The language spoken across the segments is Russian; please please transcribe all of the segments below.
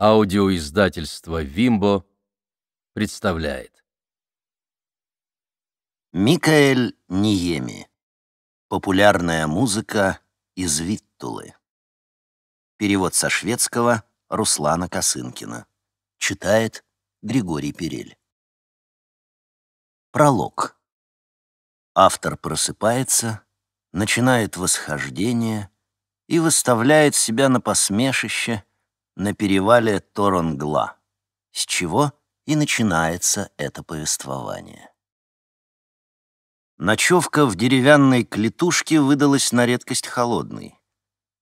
Аудиоиздательство «Вимбо» представляет. Микаэль Ниеми. Популярная музыка из Виттулы. Перевод со шведского Руслана Косынкина. Читает Григорий Перель. Пролог. Автор просыпается, начинает восхождение и выставляет себя на посмешище – на перевале Торонгла, с чего и начинается это повествование. Ночевка в деревянной клетушке выдалась на редкость холодной.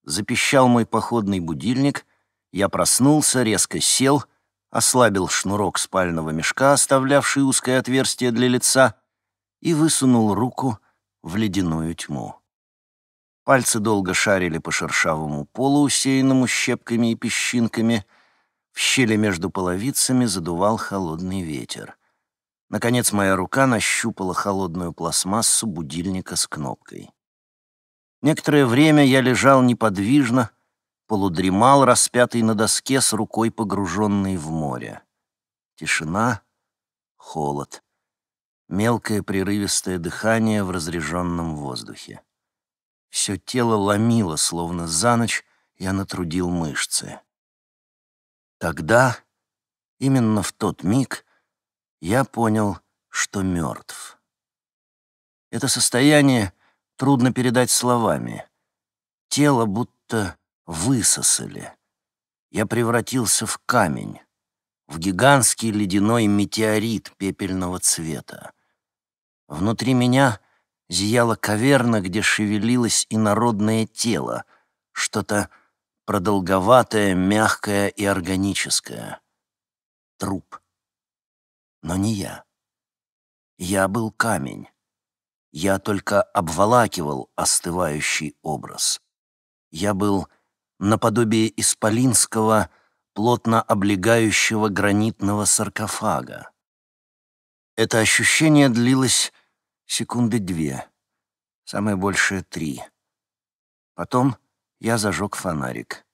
Запищал мой походный будильник, я проснулся, резко сел, ослабил шнурок спального мешка, оставлявший узкое отверстие для лица, и высунул руку в ледяную тьму. Пальцы долго шарили по шершавому полу, усеянному щепками и песчинками. В щели между половицами задувал холодный ветер. Наконец моя рука нащупала холодную пластмассу будильника с кнопкой. Некоторое время я лежал неподвижно, полудремал, распятый на доске с рукой погруженной в море. Тишина, холод, мелкое прерывистое дыхание в разреженном воздухе. Все тело ломило, словно за ночь я натрудил мышцы. Тогда, именно в тот миг, я понял, что мертв. Это состояние трудно передать словами. Тело будто высосали. Я превратился в камень, в гигантский ледяной метеорит пепельного цвета. Внутри меня — зияла каверна, где шевелилось инородное тело, что-то продолговатое, мягкое и органическое. Труп. Но не я. Я был камень. Я только обволакивал остывающий образ. Я был наподобие исполинского, плотно облегающего гранитного саркофага. Это ощущение длилось секунды две, самое большее — три. Потом я зажег фонарик.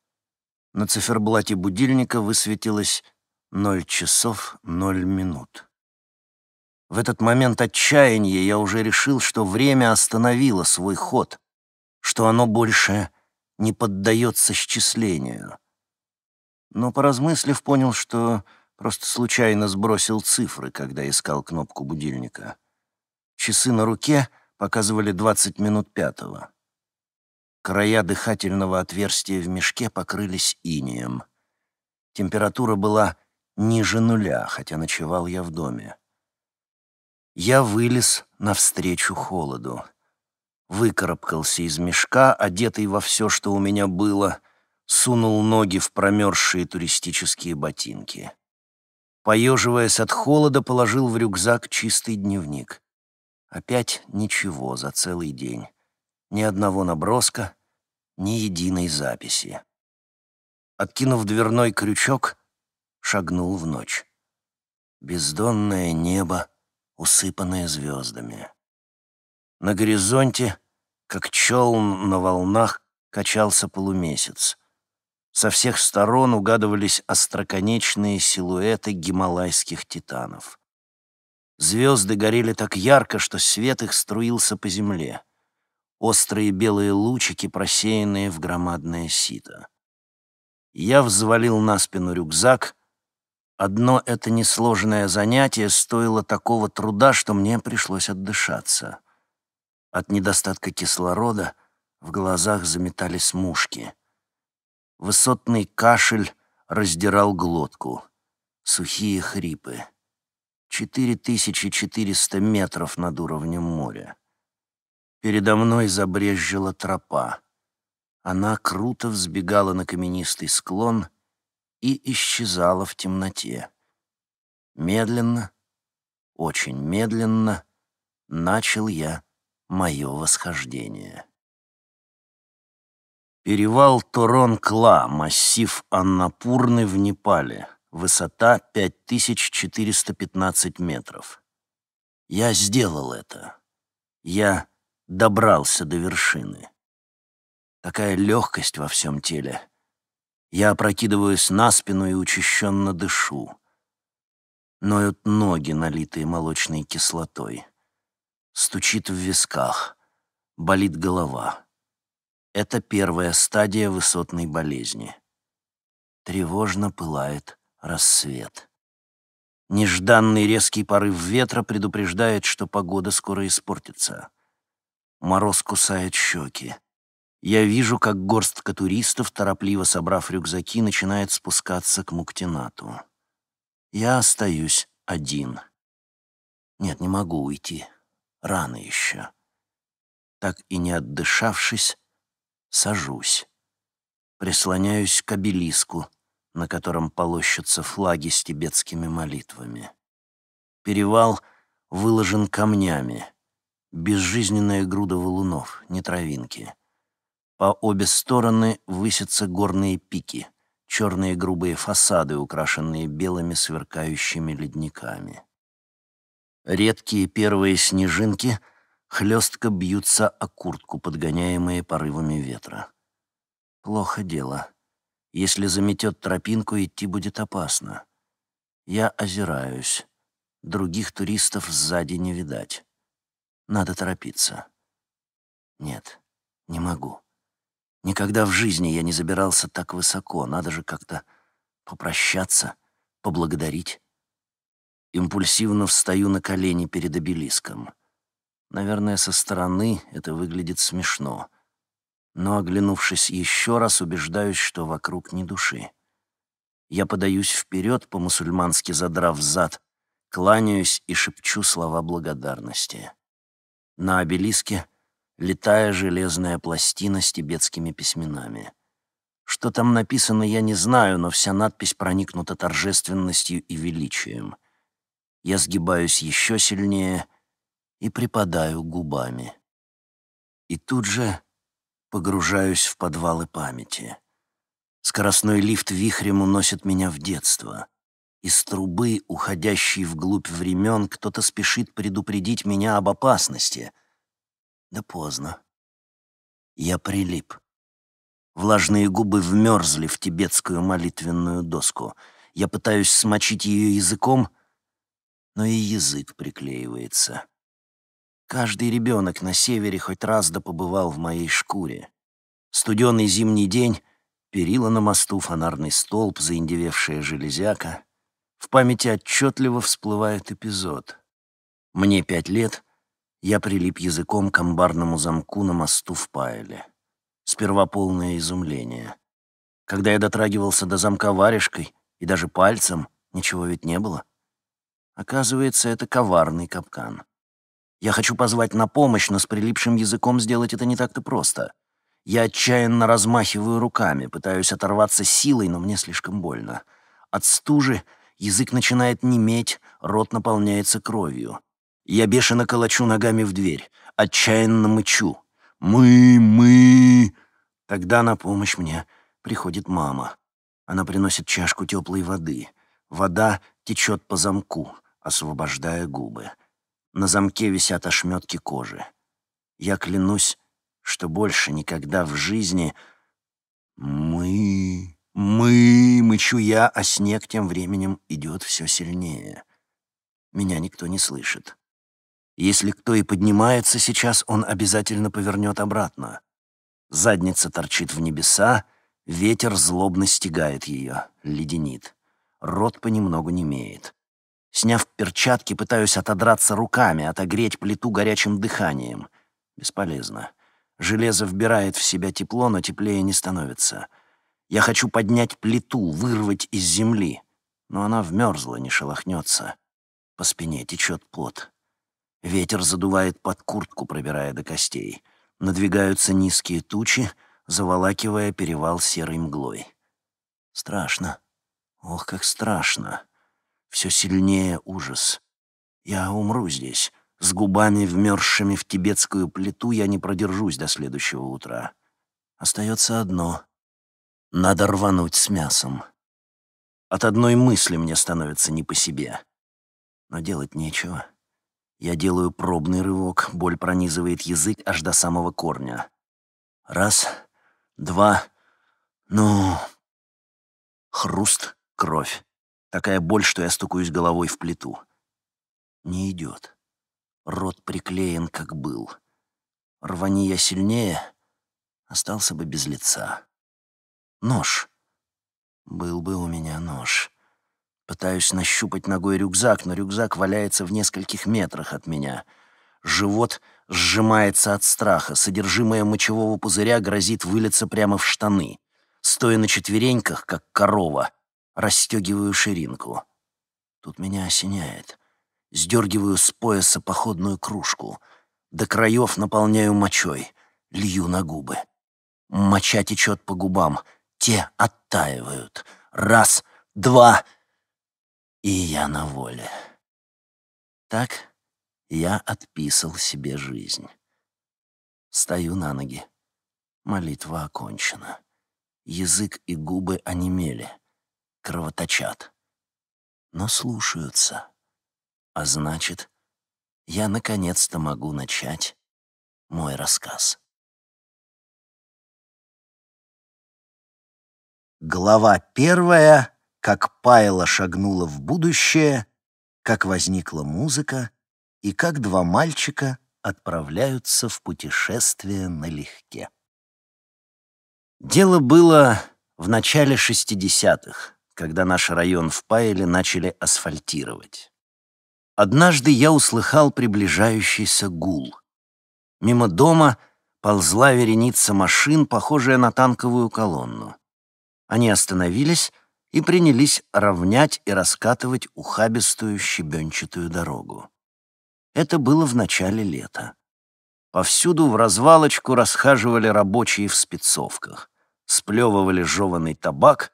На циферблате будильника высветилось ноль часов ноль минут. В этот момент отчаяния я уже решил, что время остановило свой ход, что оно больше не поддается счислению. Но, поразмыслив, понял, что просто случайно сбросил цифры, когда искал кнопку будильника. Часы на руке показывали 20 минут пятого. Края дыхательного отверстия в мешке покрылись инием. Температура была ниже нуля, хотя ночевал я в доме. Я вылез навстречу холоду. Выкарабкался из мешка, одетый во все, что у меня было, сунул ноги в промерзшие туристические ботинки. Поеживаясь от холода, положил в рюкзак чистый дневник. Опять ничего за целый день. Ни одного наброска, ни единой записи. Откинув дверной крючок, шагнул в ночь. Бездонное небо, усыпанное звездами. На горизонте, как челн на волнах, качался полумесяц. Со всех сторон угадывались остроконечные силуэты гималайских титанов — Звезды горели так ярко, что свет их струился по земле. Острые белые лучики, просеянные в громадное сито. Я взвалил на спину рюкзак. Одно это несложное занятие стоило такого труда, что мне пришлось отдышаться. От недостатка кислорода в глазах заметались мушки. Высотный кашель раздирал глотку. Сухие хрипы. 4400 метров над уровнем моря. Передо мной забрезжила тропа. Она круто взбегала на каменистый склон и исчезала в темноте. Медленно, очень медленно, начал я мое восхождение. Перевал Торон-Кла, массив Аннапурны в Непале — Высота 5415 метров. Я сделал это. Я добрался до вершины. Такая легкость во всем теле. Я опрокидываюсь на спину и учащенно дышу. Ноют ноги, налитые молочной кислотой. Стучит в висках. Болит голова. Это первая стадия высотной болезни. Тревожно пылает рассвет. Нежданный резкий порыв ветра предупреждает, что погода скоро испортится. Мороз кусает щеки. Я вижу, как горстка туристов, торопливо собрав рюкзаки, начинает спускаться к Муктинату. Я остаюсь один. Нет, не могу уйти. Рано еще. Так и не отдышавшись, сажусь. Прислоняюсь к обелиску — на котором полощутся флаги с тибетскими молитвами. Перевал выложен камнями. Безжизненная груда валунов, не травинки. По обе стороны высятся горные пики, черные грубые фасады, украшенные белыми сверкающими ледниками. Редкие первые снежинки хлестко бьются о куртку, подгоняемые порывами ветра. Плохо дело. Если заметет тропинку, идти будет опасно. Я озираюсь. Других туристов сзади не видать. Надо торопиться. Нет, не могу. Никогда в жизни я не забирался так высоко. Надо же как-то попрощаться, поблагодарить. Импульсивно встаю на колени перед обелиском. Наверное, со стороны это выглядит смешно — но, оглянувшись еще раз, убеждаюсь, что вокруг ни души. Я подаюсь вперед, по-мусульмански задрав зад, кланяюсь и шепчу слова благодарности. На обелиске летая железная пластина с тибетскими письменами. Что там написано, я не знаю, но вся надпись проникнута торжественностью и величием. Я сгибаюсь еще сильнее и припадаю губами. И тут же погружаюсь в подвалы памяти. Скоростной лифт вихрем уносит меня в детство. Из трубы, уходящей вглубь времен, кто-то спешит предупредить меня об опасности. Да поздно. Я прилип. Влажные губы вмерзли в тибетскую молитвенную доску. Я пытаюсь смочить ее языком, но и язык приклеивается. Каждый ребенок на севере хоть раз да побывал в моей шкуре. Студеный зимний день, перила на мосту, фонарный столб, заиндевевшая железяка. В памяти отчетливо всплывает эпизод. Мне пять лет, я прилип языком к амбарному замку на мосту в Пайле. Сперва полное изумление. Когда я дотрагивался до замка варежкой и даже пальцем, ничего ведь не было. Оказывается, это коварный капкан. Я хочу позвать на помощь, но с прилипшим языком сделать это не так-то просто. Я отчаянно размахиваю руками, пытаюсь оторваться силой, но мне слишком больно. От стужи язык начинает неметь, рот наполняется кровью. Я бешено колочу ногами в дверь, отчаянно мычу. «Мы, мы...» Тогда на помощь мне приходит мама. Она приносит чашку теплой воды. Вода течет по замку, освобождая губы. На замке висят ошметки кожи. Я клянусь, что больше никогда в жизни... Мы... Мы... Мычу я, а снег тем временем идет все сильнее. Меня никто не слышит. Если кто и поднимается сейчас, он обязательно повернет обратно. Задница торчит в небеса, ветер злобно стегает ее, леденит. Рот понемногу немеет. Сняв перчатки, пытаюсь отодраться руками, отогреть плиту горячим дыханием. Бесполезно. Железо вбирает в себя тепло, но теплее не становится. Я хочу поднять плиту, вырвать из земли. Но она вмерзла, не шелохнется. По спине течет пот. Ветер задувает под куртку, пробирая до костей. Надвигаются низкие тучи, заволакивая перевал серой мглой. Страшно. Ох, как страшно. Все сильнее ужас. Я умру здесь. С губами, вмерзшими в тибетскую плиту, я не продержусь до следующего утра. Остается одно. Надо рвануть с мясом. От одной мысли мне становится не по себе. Но делать нечего. Я делаю пробный рывок, боль пронизывает язык аж до самого корня. Раз, два, ну... Хруст, кровь. Такая боль, что я стукаюсь головой в плиту. Не идет. Рот приклеен, как был. Рвани я сильнее, остался бы без лица. Нож. Был бы у меня нож. Пытаюсь нащупать ногой рюкзак, но рюкзак валяется в нескольких метрах от меня. Живот сжимается от страха, содержимое мочевого пузыря грозит вылиться прямо в штаны. Стоя на четвереньках, как корова — расстегиваю ширинку. Тут меня осеняет. Сдергиваю с пояса походную кружку. До краев наполняю мочой. Лью на губы. Моча течет по губам. Те оттаивают. Раз, два. И я на воле. Так я отписал себе жизнь. Стою на ноги. Молитва окончена. Язык и губы онемели кровоточат. Но слушаются. А значит, я наконец-то могу начать мой рассказ. Глава первая, как Пайла шагнула в будущее, как возникла музыка и как два мальчика отправляются в путешествие налегке. Дело было в начале 60-х когда наш район в Паэле начали асфальтировать. Однажды я услыхал приближающийся гул. Мимо дома ползла вереница машин, похожая на танковую колонну. Они остановились и принялись равнять и раскатывать ухабистую щебенчатую дорогу. Это было в начале лета. Повсюду в развалочку расхаживали рабочие в спецовках, сплевывали жеванный табак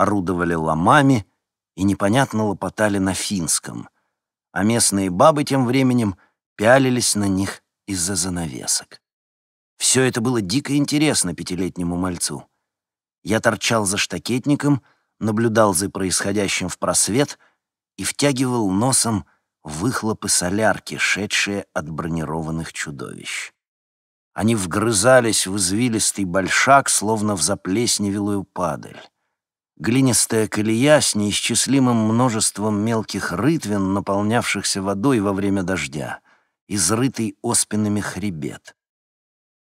орудовали ломами и непонятно лопотали на финском, а местные бабы тем временем пялились на них из-за занавесок. Все это было дико интересно пятилетнему мальцу. Я торчал за штакетником, наблюдал за происходящим в просвет и втягивал носом выхлопы солярки, шедшие от бронированных чудовищ. Они вгрызались в извилистый большак, словно в заплесневелую падаль. Глинистая колея с неисчислимым множеством мелких рытвин, наполнявшихся водой во время дождя, изрытый оспинами хребет.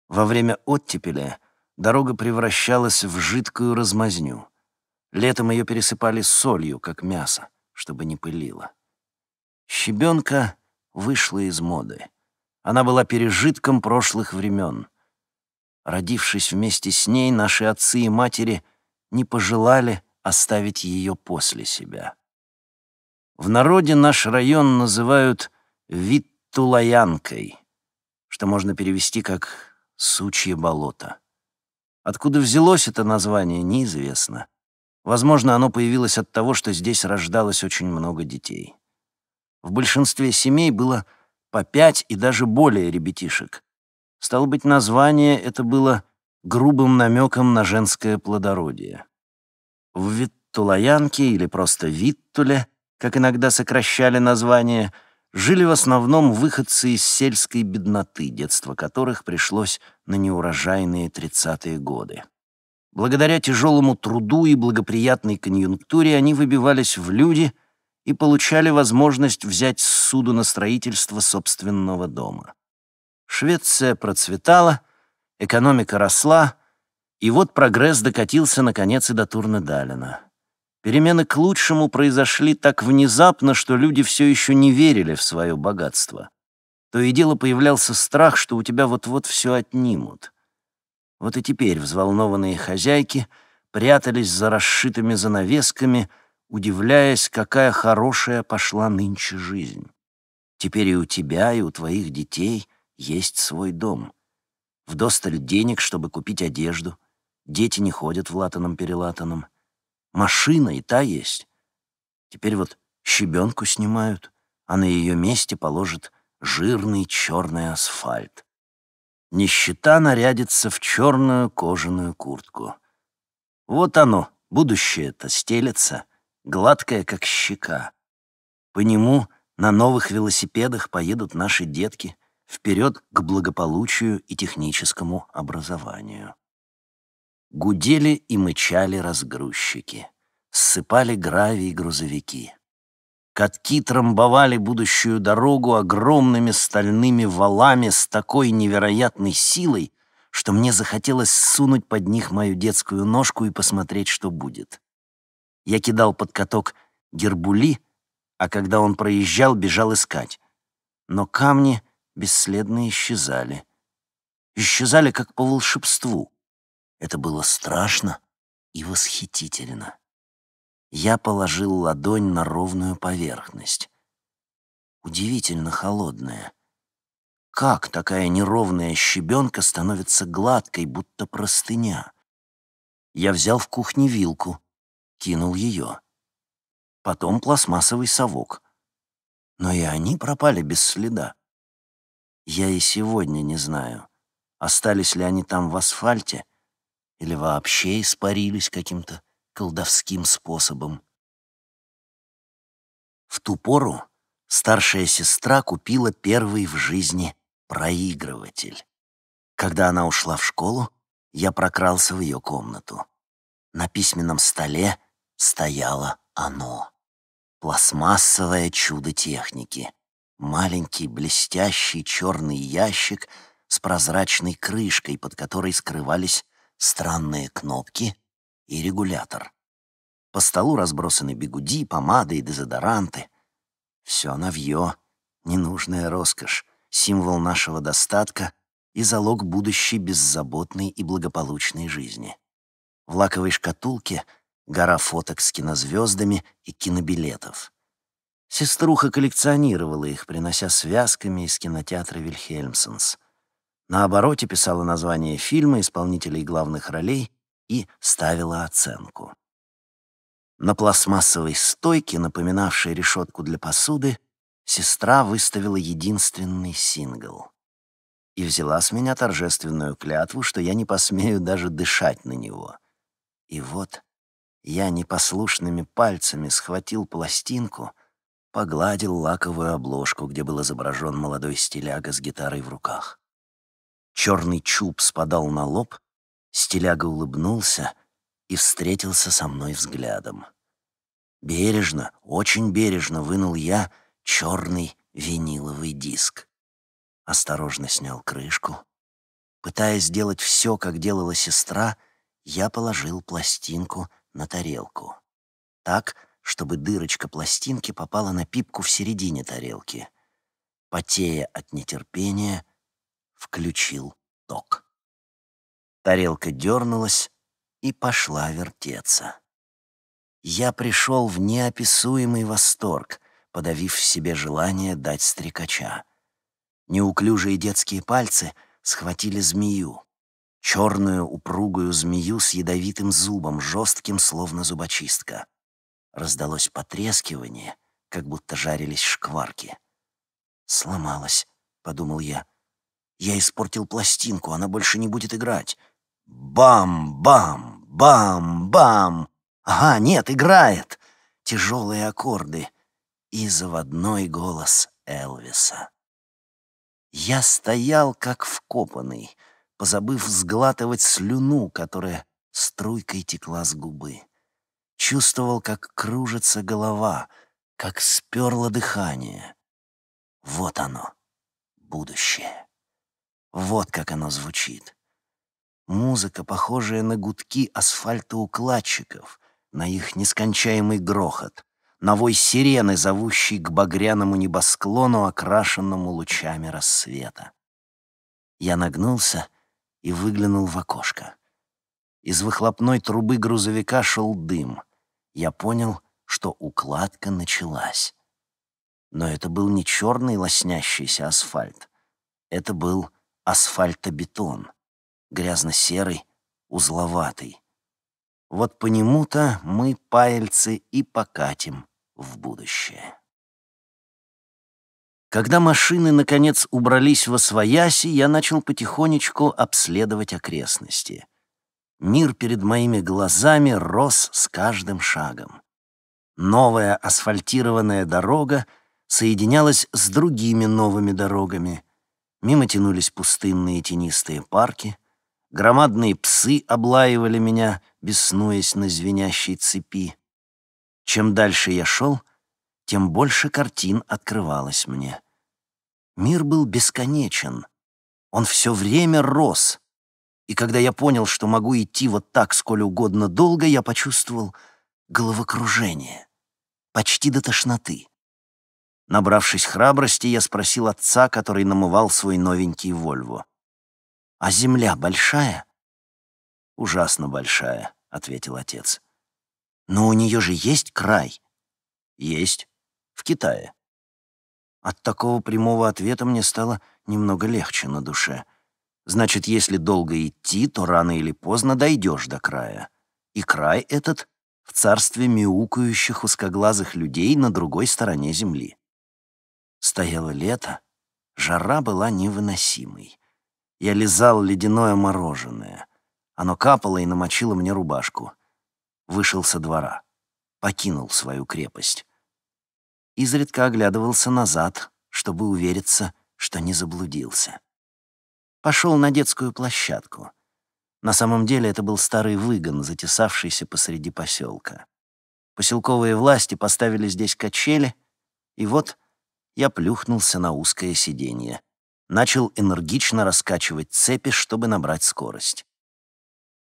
Во время оттепели дорога превращалась в жидкую размазню. Летом ее пересыпали солью, как мясо, чтобы не пылило. Щебенка вышла из моды. Она была пережитком прошлых времен. Родившись вместе с ней, наши отцы и матери не пожелали оставить ее после себя. В народе наш район называют Виттулаянкой, что можно перевести как «сучье болото». Откуда взялось это название, неизвестно. Возможно, оно появилось от того, что здесь рождалось очень много детей. В большинстве семей было по пять и даже более ребятишек. Стало быть, название это было грубым намеком на женское плодородие. В Виттулаянке или просто Виттуле, как иногда сокращали название, жили в основном выходцы из сельской бедноты, детство которых пришлось на неурожайные 30-е годы. Благодаря тяжелому труду и благоприятной конъюнктуре они выбивались в люди и получали возможность взять суду на строительство собственного дома. Швеция процветала, экономика росла, и вот прогресс докатился, наконец, и до Турна Далина. Перемены к лучшему произошли так внезапно, что люди все еще не верили в свое богатство. То и дело появлялся страх, что у тебя вот-вот все отнимут. Вот и теперь взволнованные хозяйки прятались за расшитыми занавесками, удивляясь, какая хорошая пошла нынче жизнь. Теперь и у тебя, и у твоих детей есть свой дом. Вдосталь денег, чтобы купить одежду — Дети не ходят в латаном-перелатаном. Машина и та есть. Теперь вот щебенку снимают, а на ее месте положат жирный черный асфальт. Нищета нарядится в черную кожаную куртку. Вот оно, будущее-то стелется, гладкое, как щека. По нему на новых велосипедах поедут наши детки вперед к благополучию и техническому образованию. Гудели и мычали разгрузчики. Ссыпали гравий грузовики. Катки трамбовали будущую дорогу огромными стальными валами с такой невероятной силой, что мне захотелось сунуть под них мою детскую ножку и посмотреть, что будет. Я кидал под каток гербули, а когда он проезжал, бежал искать. Но камни бесследно исчезали. Исчезали как по волшебству. Это было страшно и восхитительно. Я положил ладонь на ровную поверхность. Удивительно холодная. Как такая неровная щебенка становится гладкой, будто простыня? Я взял в кухне вилку, кинул ее. Потом пластмассовый совок. Но и они пропали без следа. Я и сегодня не знаю, остались ли они там в асфальте или вообще испарились каким-то колдовским способом. В ту пору старшая сестра купила первый в жизни проигрыватель. Когда она ушла в школу, я прокрался в ее комнату. На письменном столе стояло оно. Пластмассовое чудо техники. Маленький блестящий черный ящик с прозрачной крышкой, под которой скрывались странные кнопки и регулятор. По столу разбросаны бигуди, помады и дезодоранты. Все навье, ненужная роскошь, символ нашего достатка и залог будущей беззаботной и благополучной жизни. В лаковой шкатулке гора фоток с кинозвездами и кинобилетов. Сеструха коллекционировала их, принося связками из кинотеатра «Вильхельмсонс». На обороте писала название фильма, исполнителей главных ролей и ставила оценку. На пластмассовой стойке, напоминавшей решетку для посуды, сестра выставила единственный сингл. И взяла с меня торжественную клятву, что я не посмею даже дышать на него. И вот я непослушными пальцами схватил пластинку, погладил лаковую обложку, где был изображен молодой стиляга с гитарой в руках. Черный чуб спадал на лоб, стиляга улыбнулся и встретился со мной взглядом. Бережно, очень бережно вынул я черный виниловый диск. Осторожно снял крышку. Пытаясь сделать все, как делала сестра, я положил пластинку на тарелку. Так, чтобы дырочка пластинки попала на пипку в середине тарелки. Потея от нетерпения, включил ток. Тарелка дернулась и пошла вертеться. Я пришел в неописуемый восторг, подавив в себе желание дать стрекача. Неуклюжие детские пальцы схватили змею, черную упругую змею с ядовитым зубом, жестким, словно зубочистка. Раздалось потрескивание, как будто жарились шкварки. «Сломалась», — подумал я, — я испортил пластинку, она больше не будет играть. Бам-бам, бам-бам. Ага, нет, играет. Тяжелые аккорды. И заводной голос Элвиса. Я стоял как вкопанный, позабыв сглатывать слюну, которая струйкой текла с губы. Чувствовал, как кружится голова, как сперло дыхание. Вот оно, будущее. Вот как оно звучит. Музыка, похожая на гудки асфальтоукладчиков, на их нескончаемый грохот, на вой сирены, зовущий к багряному небосклону, окрашенному лучами рассвета. Я нагнулся и выглянул в окошко. Из выхлопной трубы грузовика шел дым. Я понял, что укладка началась. Но это был не черный лоснящийся асфальт. Это был асфальтобетон, грязно-серый, узловатый. Вот по нему-то мы пальцы и покатим в будущее. Когда машины, наконец, убрались во свояси, я начал потихонечку обследовать окрестности. Мир перед моими глазами рос с каждым шагом. Новая асфальтированная дорога соединялась с другими новыми дорогами — Мимо тянулись пустынные тенистые парки. Громадные псы облаивали меня, беснуясь на звенящей цепи. Чем дальше я шел, тем больше картин открывалось мне. Мир был бесконечен. Он все время рос. И когда я понял, что могу идти вот так сколь угодно долго, я почувствовал головокружение. Почти до тошноты. Набравшись храбрости, я спросил отца, который намывал свой новенький Вольво. «А земля большая?» «Ужасно большая», — ответил отец. «Но у нее же есть край». «Есть. В Китае». От такого прямого ответа мне стало немного легче на душе. Значит, если долго идти, то рано или поздно дойдешь до края. И край этот в царстве мяукающих узкоглазых людей на другой стороне земли. Стояло лето, жара была невыносимой. Я лизал ледяное мороженое. Оно капало и намочило мне рубашку. Вышел со двора. Покинул свою крепость. Изредка оглядывался назад, чтобы увериться, что не заблудился. Пошел на детскую площадку. На самом деле это был старый выгон, затесавшийся посреди поселка. Поселковые власти поставили здесь качели, и вот — я плюхнулся на узкое сиденье. Начал энергично раскачивать цепи, чтобы набрать скорость.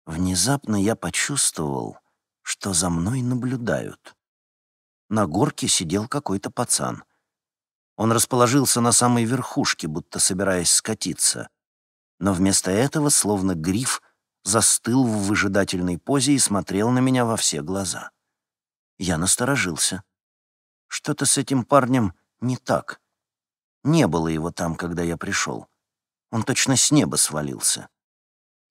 Внезапно я почувствовал, что за мной наблюдают. На горке сидел какой-то пацан. Он расположился на самой верхушке, будто собираясь скатиться. Но вместо этого, словно гриф, застыл в выжидательной позе и смотрел на меня во все глаза. Я насторожился. Что-то с этим парнем не так. Не было его там, когда я пришел. Он точно с неба свалился.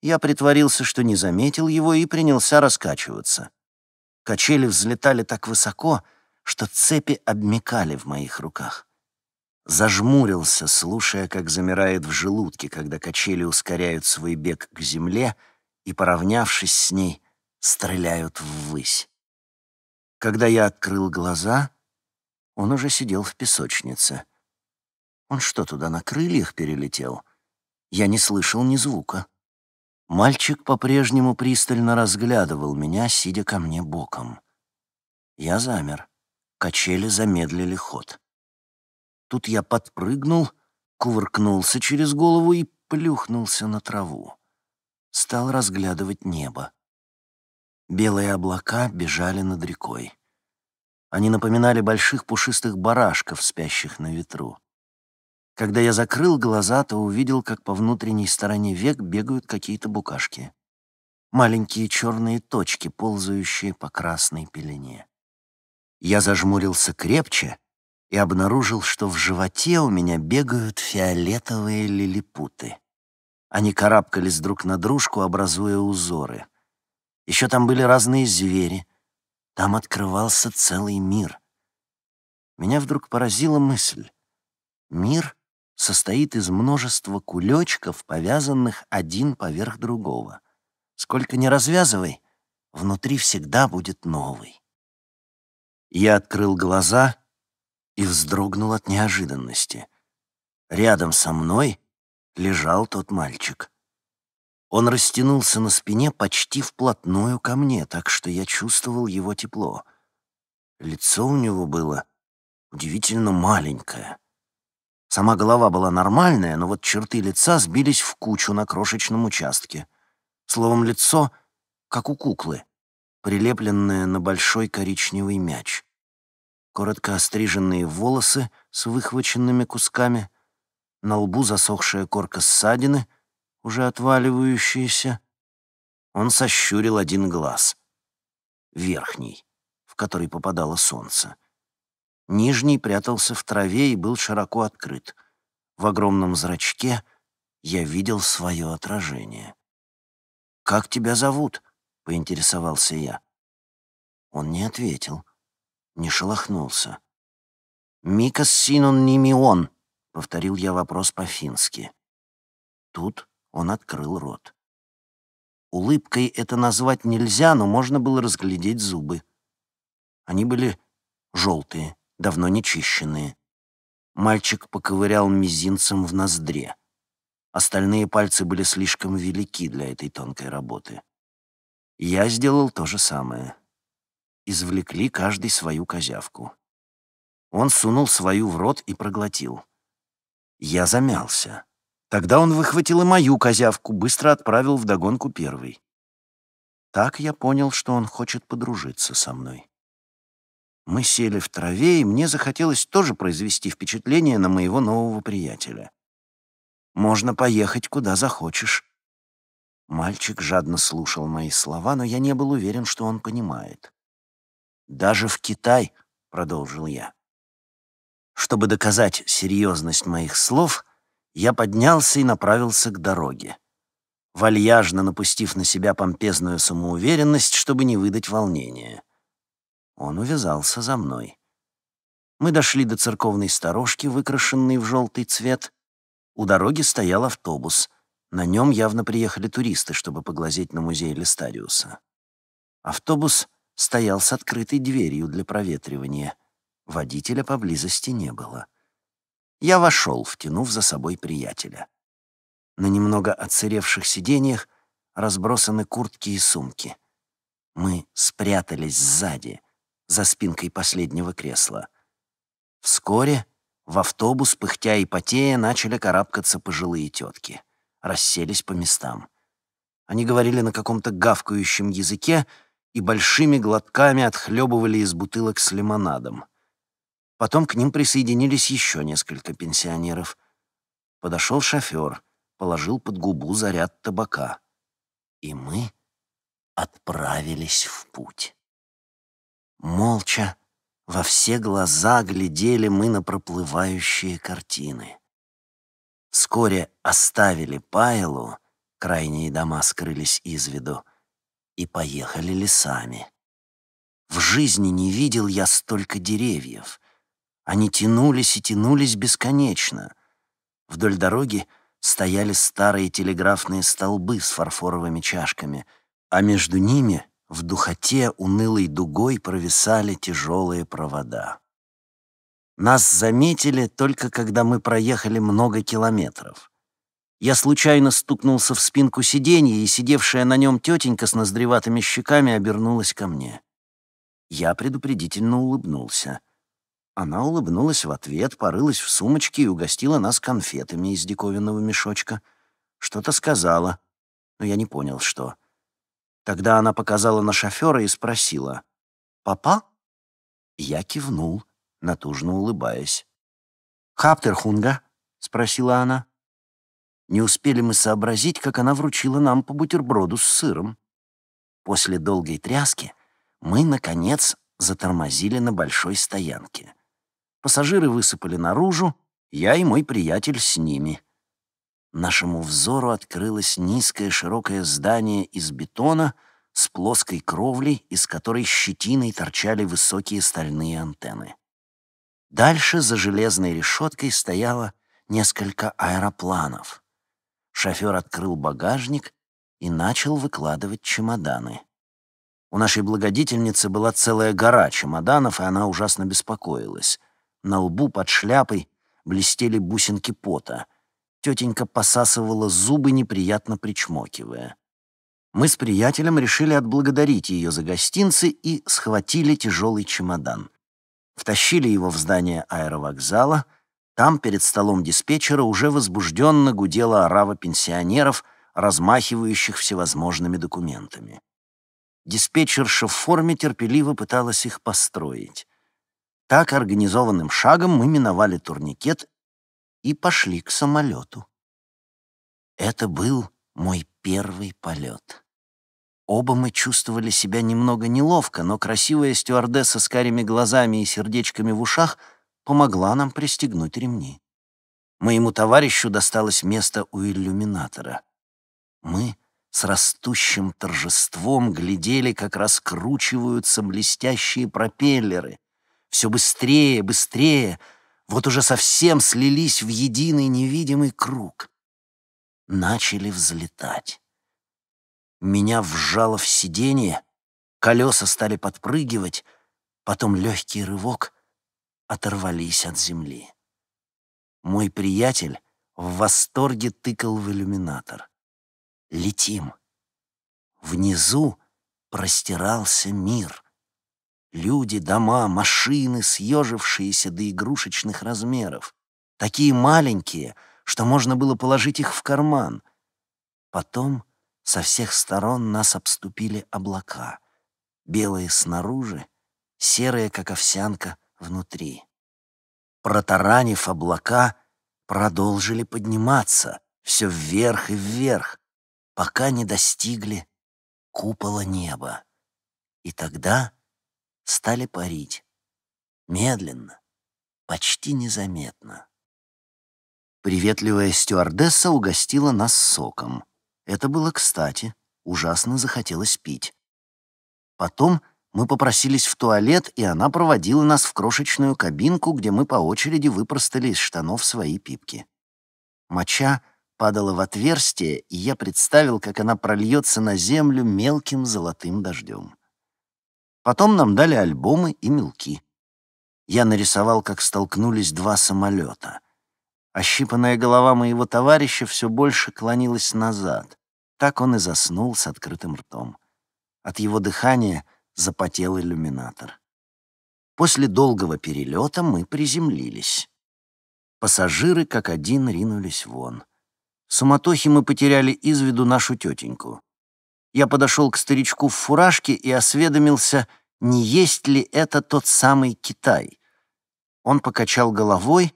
Я притворился, что не заметил его, и принялся раскачиваться. Качели взлетали так высоко, что цепи обмекали в моих руках. Зажмурился, слушая, как замирает в желудке, когда качели ускоряют свой бег к земле и, поравнявшись с ней, стреляют ввысь. Когда я открыл глаза — он уже сидел в песочнице. Он что, туда на крыльях перелетел? Я не слышал ни звука. Мальчик по-прежнему пристально разглядывал меня, сидя ко мне боком. Я замер. Качели замедлили ход. Тут я подпрыгнул, кувыркнулся через голову и плюхнулся на траву. Стал разглядывать небо. Белые облака бежали над рекой. Они напоминали больших пушистых барашков, спящих на ветру. Когда я закрыл глаза, то увидел, как по внутренней стороне век бегают какие-то букашки. Маленькие черные точки, ползающие по красной пелене. Я зажмурился крепче и обнаружил, что в животе у меня бегают фиолетовые лилипуты. Они карабкались друг на дружку, образуя узоры. Еще там были разные звери, там открывался целый мир. Меня вдруг поразила мысль. Мир состоит из множества кулечков, повязанных один поверх другого. Сколько ни развязывай, внутри всегда будет новый. Я открыл глаза и вздрогнул от неожиданности. Рядом со мной лежал тот мальчик. Он растянулся на спине почти вплотную ко мне, так что я чувствовал его тепло. Лицо у него было удивительно маленькое. Сама голова была нормальная, но вот черты лица сбились в кучу на крошечном участке. Словом, лицо как у куклы, прилепленное на большой коричневый мяч. Коротко остриженные волосы с выхваченными кусками, на лбу засохшая корка ссадины — уже отваливающаяся. Он сощурил один глаз. Верхний, в который попадало солнце. Нижний прятался в траве и был широко открыт. В огромном зрачке я видел свое отражение. «Как тебя зовут?» — поинтересовался я. Он не ответил, не шелохнулся. «Микас синон нимион», — повторил я вопрос по-фински. Тут он открыл рот. Улыбкой это назвать нельзя, но можно было разглядеть зубы. Они были желтые, давно не чищенные. Мальчик поковырял мизинцем в ноздре. Остальные пальцы были слишком велики для этой тонкой работы. Я сделал то же самое. Извлекли каждый свою козявку. Он сунул свою в рот и проглотил. Я замялся. Тогда он выхватил и мою козявку, быстро отправил в догонку первый. Так я понял, что он хочет подружиться со мной. Мы сели в траве, и мне захотелось тоже произвести впечатление на моего нового приятеля. «Можно поехать куда захочешь». Мальчик жадно слушал мои слова, но я не был уверен, что он понимает. «Даже в Китай», — продолжил я. Чтобы доказать серьезность моих слов, я поднялся и направился к дороге. Вальяжно напустив на себя помпезную самоуверенность, чтобы не выдать волнения. Он увязался за мной. Мы дошли до церковной сторожки, выкрашенной в желтый цвет. У дороги стоял автобус. На нем явно приехали туристы, чтобы поглазеть на музей Листариуса. Автобус стоял с открытой дверью для проветривания. Водителя поблизости не было. — я вошел, втянув за собой приятеля. На немного отсыревших сиденьях разбросаны куртки и сумки. Мы спрятались сзади, за спинкой последнего кресла. Вскоре в автобус, пыхтя и потея, начали карабкаться пожилые тетки. Расселись по местам. Они говорили на каком-то гавкающем языке и большими глотками отхлебывали из бутылок с лимонадом. Потом к ним присоединились еще несколько пенсионеров. Подошел шофер, положил под губу заряд табака. И мы отправились в путь. Молча, во все глаза глядели мы на проплывающие картины. Вскоре оставили Пайлу, крайние дома скрылись из виду, и поехали лесами. В жизни не видел я столько деревьев — они тянулись и тянулись бесконечно. Вдоль дороги стояли старые телеграфные столбы с фарфоровыми чашками, а между ними в духоте унылой дугой провисали тяжелые провода. Нас заметили только когда мы проехали много километров. Я случайно стукнулся в спинку сиденья, и сидевшая на нем тетенька с ноздреватыми щеками обернулась ко мне. Я предупредительно улыбнулся — она улыбнулась в ответ, порылась в сумочке и угостила нас конфетами из диковинного мешочка. Что-то сказала, но я не понял, что. Тогда она показала на шофера и спросила. «Папа?» Я кивнул, натужно улыбаясь. «Хаптерхунга?» — спросила она. Не успели мы сообразить, как она вручила нам по бутерброду с сыром. После долгой тряски мы, наконец, затормозили на большой стоянке — Пассажиры высыпали наружу, я и мой приятель с ними. Нашему взору открылось низкое широкое здание из бетона с плоской кровлей, из которой щетиной торчали высокие стальные антенны. Дальше за железной решеткой стояло несколько аэропланов. Шофер открыл багажник и начал выкладывать чемоданы. У нашей благодетельницы была целая гора чемоданов, и она ужасно беспокоилась. На лбу под шляпой блестели бусинки пота. Тетенька посасывала зубы, неприятно причмокивая. Мы с приятелем решили отблагодарить ее за гостинцы и схватили тяжелый чемодан. Втащили его в здание аэровокзала. Там, перед столом диспетчера, уже возбужденно гудела орава пенсионеров, размахивающих всевозможными документами. Диспетчерша в форме терпеливо пыталась их построить. Так организованным шагом мы миновали турникет и пошли к самолету. Это был мой первый полет. Оба мы чувствовали себя немного неловко, но красивая стюардесса с карими глазами и сердечками в ушах помогла нам пристегнуть ремни. Моему товарищу досталось место у иллюминатора. Мы с растущим торжеством глядели, как раскручиваются блестящие пропеллеры, все быстрее, быстрее. Вот уже совсем слились в единый невидимый круг. Начали взлетать. Меня вжало в сиденье, колеса стали подпрыгивать, потом легкий рывок оторвались от земли. Мой приятель в восторге тыкал в иллюминатор. «Летим!» Внизу простирался мир — Люди, дома, машины, съежившиеся до игрушечных размеров. Такие маленькие, что можно было положить их в карман. Потом со всех сторон нас обступили облака. Белые снаружи, серые, как овсянка, внутри. Протаранив облака, продолжили подниматься все вверх и вверх, пока не достигли купола неба. И тогда стали парить. Медленно, почти незаметно. Приветливая стюардесса угостила нас соком. Это было кстати, ужасно захотелось пить. Потом мы попросились в туалет, и она проводила нас в крошечную кабинку, где мы по очереди выпростали из штанов свои пипки. Моча падала в отверстие, и я представил, как она прольется на землю мелким золотым дождем. Потом нам дали альбомы и мелки. Я нарисовал, как столкнулись два самолета. Ощипанная а голова моего товарища все больше клонилась назад. Так он и заснул с открытым ртом. От его дыхания запотел иллюминатор. После долгого перелета мы приземлились. Пассажиры как один ринулись вон. В суматохе мы потеряли из виду нашу тетеньку я подошел к старичку в фуражке и осведомился, не есть ли это тот самый Китай. Он покачал головой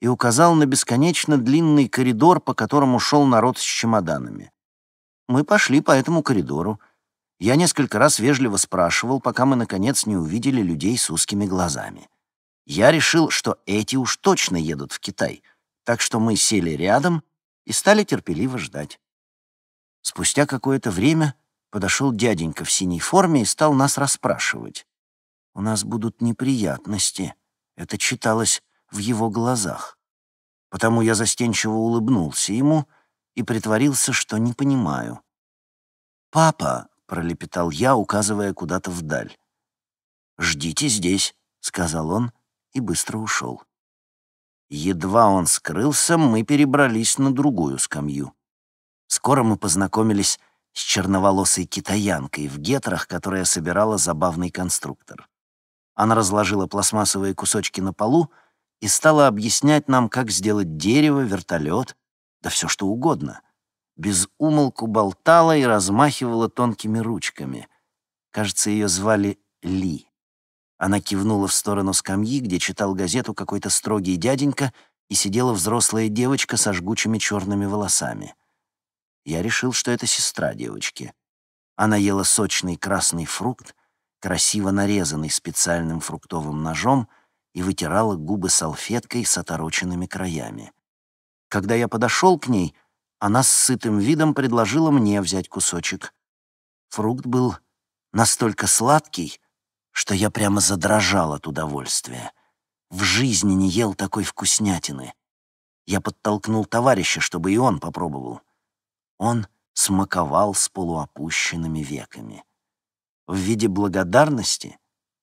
и указал на бесконечно длинный коридор, по которому шел народ с чемоданами. Мы пошли по этому коридору. Я несколько раз вежливо спрашивал, пока мы, наконец, не увидели людей с узкими глазами. Я решил, что эти уж точно едут в Китай, так что мы сели рядом и стали терпеливо ждать. Спустя какое-то время подошел дяденька в синей форме и стал нас расспрашивать. «У нас будут неприятности», — это читалось в его глазах. Потому я застенчиво улыбнулся ему и притворился, что не понимаю. «Папа», — пролепетал я, указывая куда-то вдаль. «Ждите здесь», — сказал он и быстро ушел. Едва он скрылся, мы перебрались на другую скамью. Скоро мы познакомились с черноволосой китаянкой в гетрах, которая собирала забавный конструктор. Она разложила пластмассовые кусочки на полу и стала объяснять нам, как сделать дерево, вертолет, да все что угодно. Без умолку болтала и размахивала тонкими ручками. Кажется, ее звали Ли. Она кивнула в сторону скамьи, где читал газету какой-то строгий дяденька, и сидела взрослая девочка со жгучими черными волосами. Я решил, что это сестра девочки. Она ела сочный красный фрукт, красиво нарезанный специальным фруктовым ножом, и вытирала губы салфеткой с отороченными краями. Когда я подошел к ней, она с сытым видом предложила мне взять кусочек. Фрукт был настолько сладкий, что я прямо задрожал от удовольствия. В жизни не ел такой вкуснятины. Я подтолкнул товарища, чтобы и он попробовал он смаковал с полуопущенными веками. В виде благодарности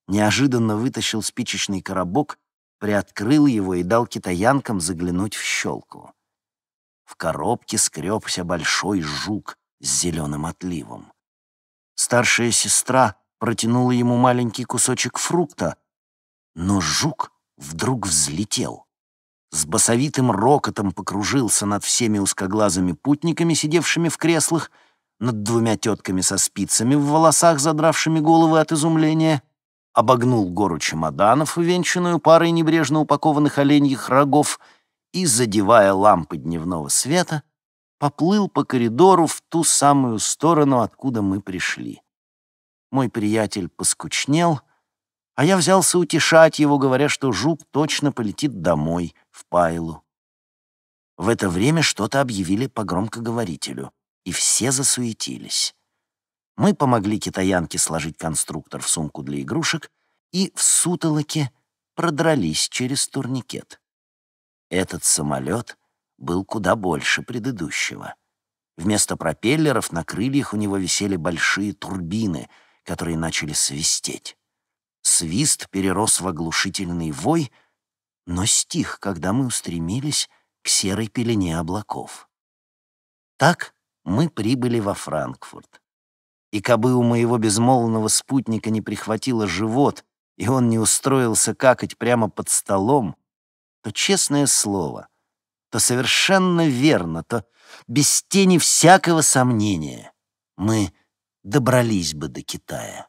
неожиданно вытащил спичечный коробок, приоткрыл его и дал китаянкам заглянуть в щелку. В коробке скребся большой жук с зеленым отливом. Старшая сестра протянула ему маленький кусочек фрукта, но жук вдруг взлетел с басовитым рокотом покружился над всеми узкоглазыми путниками, сидевшими в креслах, над двумя тетками со спицами в волосах, задравшими головы от изумления, обогнул гору чемоданов, увенчанную парой небрежно упакованных оленьих рогов, и, задевая лампы дневного света, поплыл по коридору в ту самую сторону, откуда мы пришли. Мой приятель поскучнел, а я взялся утешать его, говоря, что жук точно полетит домой — в Пайлу. В это время что-то объявили по громкоговорителю, и все засуетились. Мы помогли китаянке сложить конструктор в сумку для игрушек и в сутолоке продрались через турникет. Этот самолет был куда больше предыдущего. Вместо пропеллеров на крыльях у него висели большие турбины, которые начали свистеть. Свист перерос в оглушительный вой — но стих, когда мы устремились к серой пелене облаков. Так мы прибыли во Франкфурт. И кобы у моего безмолвного спутника не прихватило живот, и он не устроился какать прямо под столом, то честное слово, то совершенно верно, то без тени всякого сомнения мы добрались бы до Китая.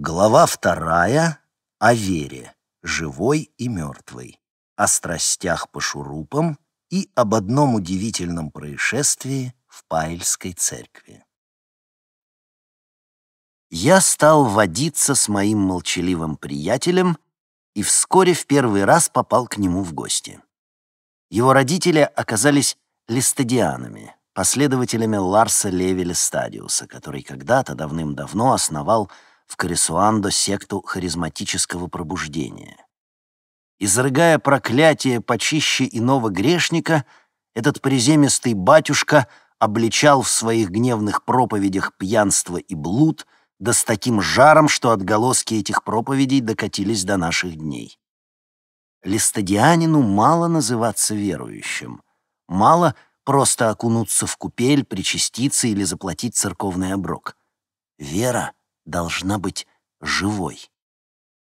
Глава вторая о вере, живой и мертвой, о страстях по шурупам и об одном удивительном происшествии в Паэльской церкви. Я стал водиться с моим молчаливым приятелем и вскоре в первый раз попал к нему в гости. Его родители оказались листадианами, последователями Ларса Леви Стадиуса, который когда-то давным-давно основал Лестадиус в Корисуандо секту харизматического пробуждения. Изрыгая проклятие почище иного грешника, этот приземистый батюшка обличал в своих гневных проповедях пьянство и блуд — да с таким жаром, что отголоски этих проповедей докатились до наших дней. Листодианину мало называться верующим, мало просто окунуться в купель, причаститься или заплатить церковный оброк. Вера должна быть живой.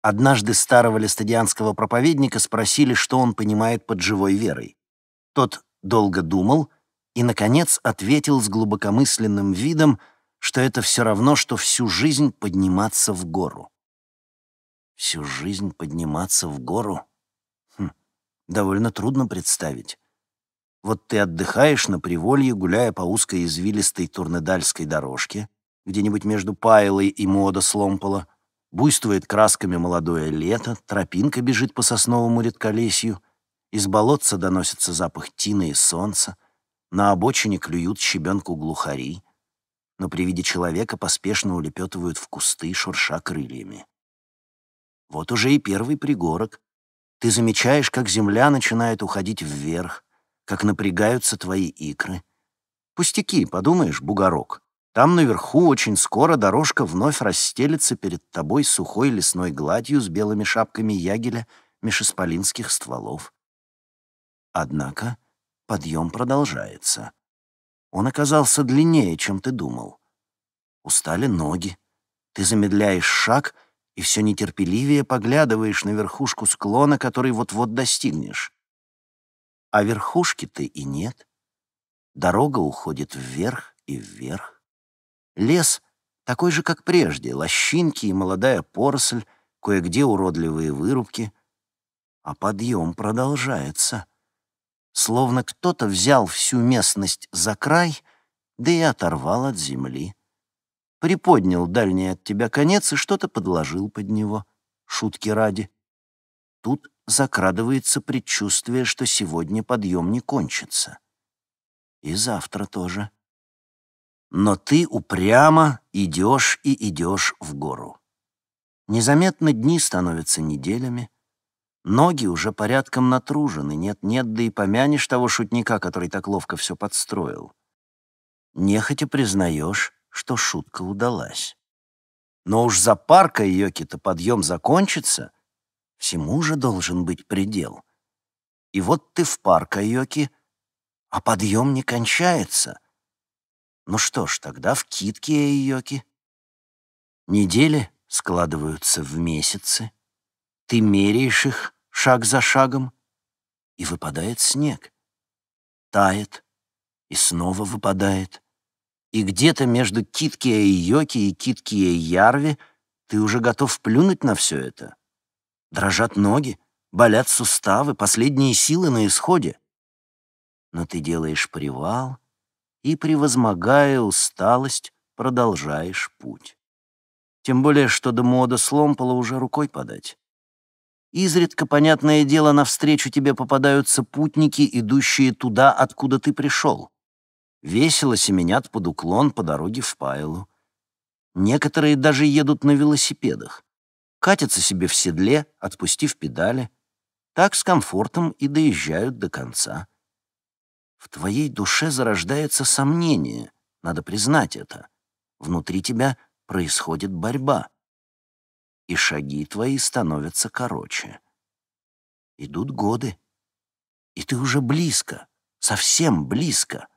Однажды старого листодианского проповедника спросили, что он понимает под живой верой. Тот долго думал и, наконец, ответил с глубокомысленным видом, что это все равно, что всю жизнь подниматься в гору. Всю жизнь подниматься в гору? Хм, довольно трудно представить. Вот ты отдыхаешь на приволье, гуляя по узкой извилистой турнедальской дорожке, где-нибудь между Пайлой и Мода Сломпола, буйствует красками молодое лето, тропинка бежит по сосновому редколесью, из болотца доносится запах тины и солнца, на обочине клюют щебенку глухари, но при виде человека поспешно улепетывают в кусты, шурша крыльями. Вот уже и первый пригорок. Ты замечаешь, как земля начинает уходить вверх, как напрягаются твои икры. Пустяки, подумаешь, бугорок. Там наверху очень скоро дорожка вновь расстелится перед тобой сухой лесной гладью с белыми шапками ягеля межиспалинских стволов. Однако подъем продолжается. Он оказался длиннее, чем ты думал. Устали ноги. Ты замедляешь шаг и все нетерпеливее поглядываешь на верхушку склона, который вот-вот достигнешь. А верхушки ты и нет. Дорога уходит вверх и вверх. Лес такой же, как прежде, лощинки и молодая поросль, кое-где уродливые вырубки. А подъем продолжается. Словно кто-то взял всю местность за край, да и оторвал от земли. Приподнял дальний от тебя конец и что-то подложил под него. Шутки ради. Тут закрадывается предчувствие, что сегодня подъем не кончится. И завтра тоже но ты упрямо идешь и идешь в гору. Незаметно дни становятся неделями, ноги уже порядком натружены, нет-нет, да и помянешь того шутника, который так ловко все подстроил. Нехотя признаешь, что шутка удалась. Но уж за парка Йоки-то подъем закончится, всему же должен быть предел. И вот ты в парка Йоки, а подъем не кончается — ну что ж, тогда в китке и йоки. Недели складываются в месяцы. Ты меряешь их шаг за шагом, и выпадает снег. Тает, и снова выпадает. И где-то между Киткия и Йоки и Киткия и Ярви ты уже готов плюнуть на все это. Дрожат ноги, болят суставы, последние силы на исходе. Но ты делаешь привал — и, превозмогая усталость, продолжаешь путь. Тем более, что до Мода Сломпола уже рукой подать. Изредка, понятное дело, навстречу тебе попадаются путники, идущие туда, откуда ты пришел. Весело семенят под уклон по дороге в Пайлу. Некоторые даже едут на велосипедах. Катятся себе в седле, отпустив педали. Так с комфортом и доезжают до конца. В твоей душе зарождается сомнение, надо признать это. Внутри тебя происходит борьба. И шаги твои становятся короче. Идут годы. И ты уже близко, совсем близко.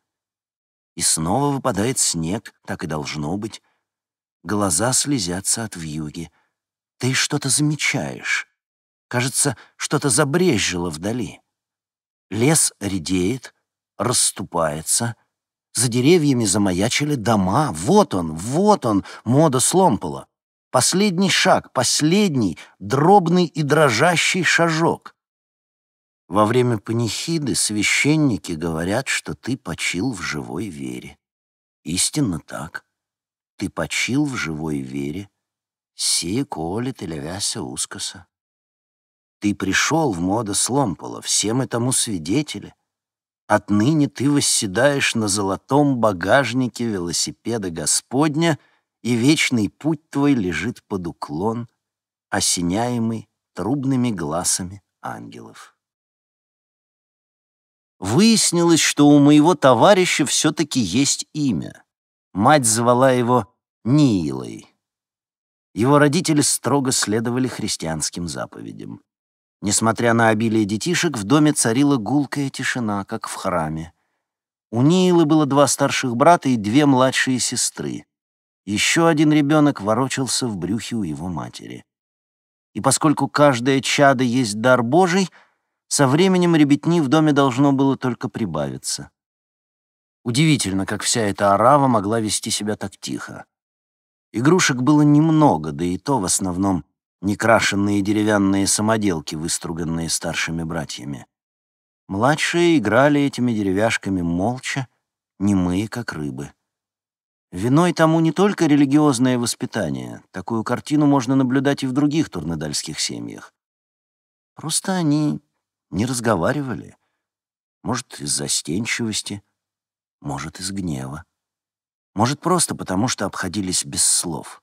И снова выпадает снег, так и должно быть. Глаза слезятся от вьюги. Ты что-то замечаешь. Кажется, что-то забрежило вдали. Лес редеет, расступается. За деревьями замаячили дома. Вот он, вот он, мода сломпала. Последний шаг, последний, дробный и дрожащий шажок. Во время панихиды священники говорят, что ты почил в живой вере. Истинно так. Ты почил в живой вере, сие коли и лявяся ускоса. Ты пришел в мода сломпала все мы тому свидетели — Отныне ты восседаешь на золотом багажнике велосипеда Господня, и вечный путь твой лежит под уклон, осеняемый трубными глазами ангелов. Выяснилось, что у моего товарища все-таки есть имя. Мать звала его Ниилой. Его родители строго следовали христианским заповедям. Несмотря на обилие детишек, в доме царила гулкая тишина, как в храме. У Нилы было два старших брата и две младшие сестры. Еще один ребенок ворочался в брюхе у его матери. И поскольку каждое чадо есть дар Божий, со временем ребятни в доме должно было только прибавиться. Удивительно, как вся эта арава могла вести себя так тихо. Игрушек было немного, да и то в основном — некрашенные деревянные самоделки, выструганные старшими братьями. Младшие играли этими деревяшками молча, немые, как рыбы. Виной тому не только религиозное воспитание. Такую картину можно наблюдать и в других турнедальских семьях. Просто они не разговаривали. Может, из застенчивости, может, из гнева. Может, просто потому, что обходились без слов.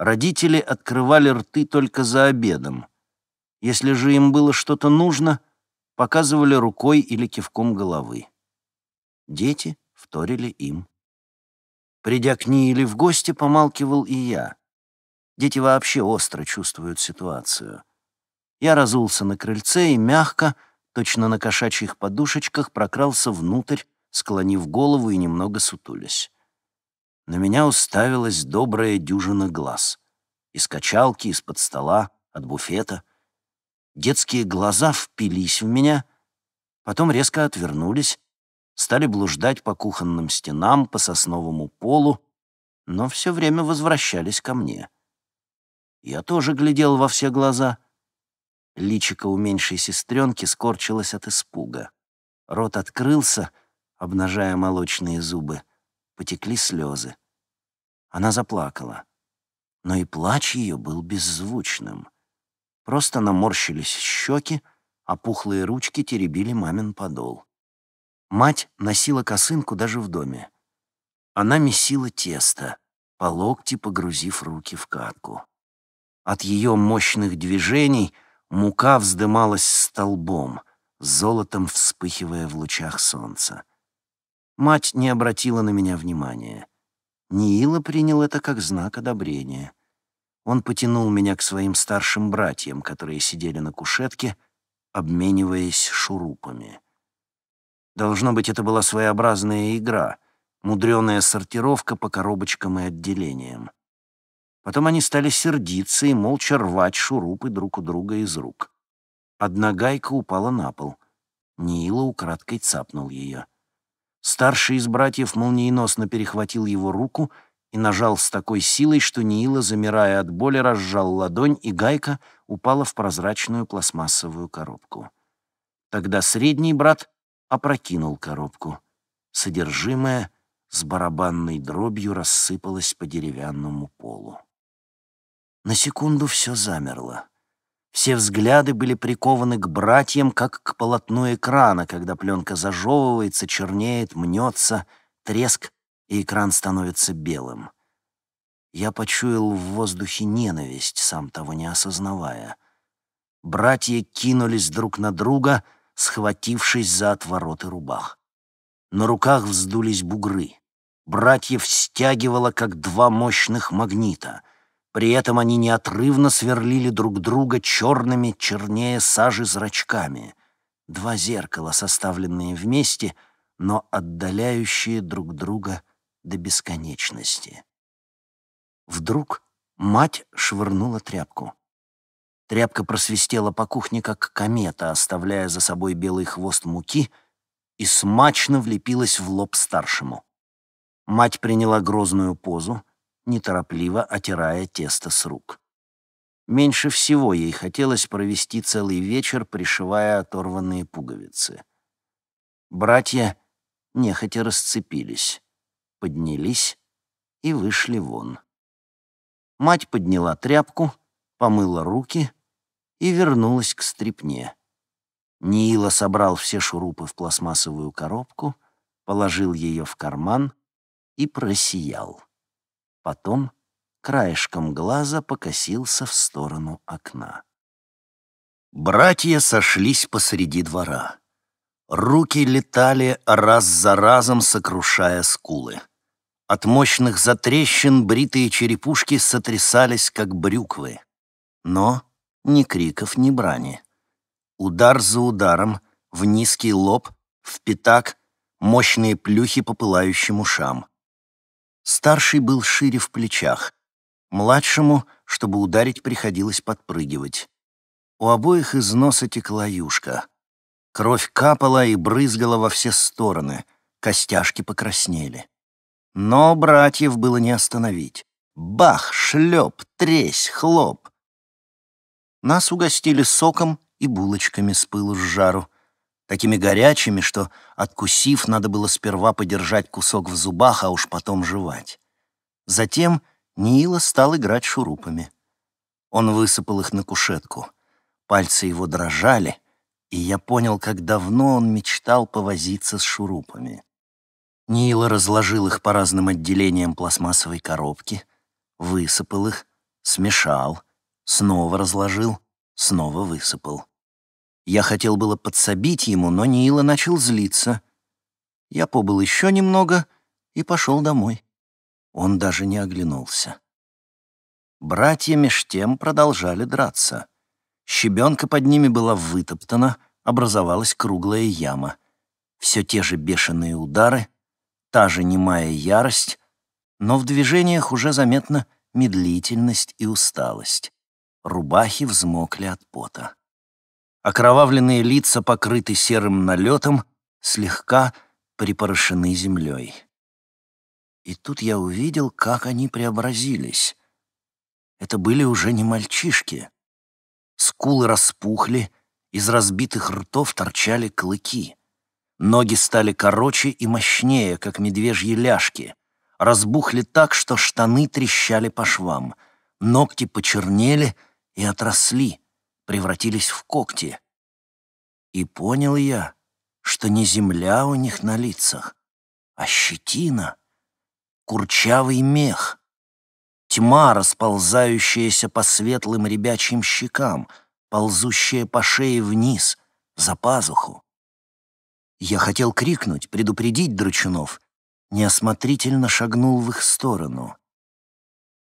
Родители открывали рты только за обедом. Если же им было что-то нужно, показывали рукой или кивком головы. Дети вторили им. Придя к ней или в гости, помалкивал и я. Дети вообще остро чувствуют ситуацию. Я разулся на крыльце и мягко, точно на кошачьих подушечках, прокрался внутрь, склонив голову и немного сутулясь на меня уставилась добрая дюжина глаз. Из качалки, из-под стола, от буфета. Детские глаза впились в меня, потом резко отвернулись, стали блуждать по кухонным стенам, по сосновому полу, но все время возвращались ко мне. Я тоже глядел во все глаза. Личико у меньшей сестренки скорчилось от испуга. Рот открылся, обнажая молочные зубы. Потекли слезы. Она заплакала. Но и плач ее был беззвучным. Просто наморщились щеки, а пухлые ручки теребили мамин подол. Мать носила косынку даже в доме. Она месила тесто, по локти погрузив руки в катку. От ее мощных движений мука вздымалась столбом, золотом вспыхивая в лучах солнца. Мать не обратила на меня внимания. Ниила принял это как знак одобрения. Он потянул меня к своим старшим братьям, которые сидели на кушетке, обмениваясь шурупами. Должно быть, это была своеобразная игра, мудреная сортировка по коробочкам и отделениям. Потом они стали сердиться и молча рвать шурупы друг у друга из рук. Одна гайка упала на пол. Нила украдкой цапнул ее. Старший из братьев молниеносно перехватил его руку и нажал с такой силой, что Ниила, замирая от боли, разжал ладонь, и гайка упала в прозрачную пластмассовую коробку. Тогда средний брат опрокинул коробку. Содержимое с барабанной дробью рассыпалось по деревянному полу. На секунду все замерло. Все взгляды были прикованы к братьям, как к полотну экрана, когда пленка зажевывается, чернеет, мнется, треск, и экран становится белым. Я почуял в воздухе ненависть, сам того не осознавая. Братья кинулись друг на друга, схватившись за отвороты рубах. На руках вздулись бугры. Братьев стягивало, как два мощных магнита — при этом они неотрывно сверлили друг друга черными, чернее сажи зрачками. Два зеркала, составленные вместе, но отдаляющие друг друга до бесконечности. Вдруг мать швырнула тряпку. Тряпка просвистела по кухне, как комета, оставляя за собой белый хвост муки, и смачно влепилась в лоб старшему. Мать приняла грозную позу — неторопливо отирая тесто с рук. Меньше всего ей хотелось провести целый вечер, пришивая оторванные пуговицы. Братья нехотя расцепились, поднялись и вышли вон. Мать подняла тряпку, помыла руки и вернулась к стрипне. Ниила собрал все шурупы в пластмассовую коробку, положил ее в карман и просиял. Потом краешком глаза покосился в сторону окна. Братья сошлись посреди двора. Руки летали раз за разом, сокрушая скулы. От мощных затрещин бритые черепушки сотрясались, как брюквы. Но ни криков, ни брани. Удар за ударом, в низкий лоб, в пятак, мощные плюхи по пылающим ушам. Старший был шире в плечах. Младшему, чтобы ударить, приходилось подпрыгивать. У обоих из носа текла юшка. Кровь капала и брызгала во все стороны. Костяшки покраснели. Но братьев было не остановить. Бах, шлеп, тресь, хлоп. Нас угостили соком и булочками с пылу с жару такими горячими, что, откусив, надо было сперва подержать кусок в зубах, а уж потом жевать. Затем Ниила стал играть шурупами. Он высыпал их на кушетку. Пальцы его дрожали, и я понял, как давно он мечтал повозиться с шурупами. Нила разложил их по разным отделениям пластмассовой коробки, высыпал их, смешал, снова разложил, снова высыпал. Я хотел было подсобить ему, но Ниила начал злиться. Я побыл еще немного и пошел домой. Он даже не оглянулся. Братья меж тем продолжали драться. Щебенка под ними была вытоптана, образовалась круглая яма. Все те же бешеные удары, та же немая ярость, но в движениях уже заметна медлительность и усталость. Рубахи взмокли от пота. Окровавленные лица покрыты серым налетом, слегка припорошены землей. И тут я увидел, как они преобразились. Это были уже не мальчишки. Скулы распухли, из разбитых ртов торчали клыки. Ноги стали короче и мощнее, как медвежьи ляжки. Разбухли так, что штаны трещали по швам. Ногти почернели и отросли — превратились в когти. И понял я, что не земля у них на лицах, а щетина, курчавый мех, тьма, расползающаяся по светлым ребячьим щекам, ползущая по шее вниз, за пазуху. Я хотел крикнуть, предупредить Дручунов, неосмотрительно шагнул в их сторону.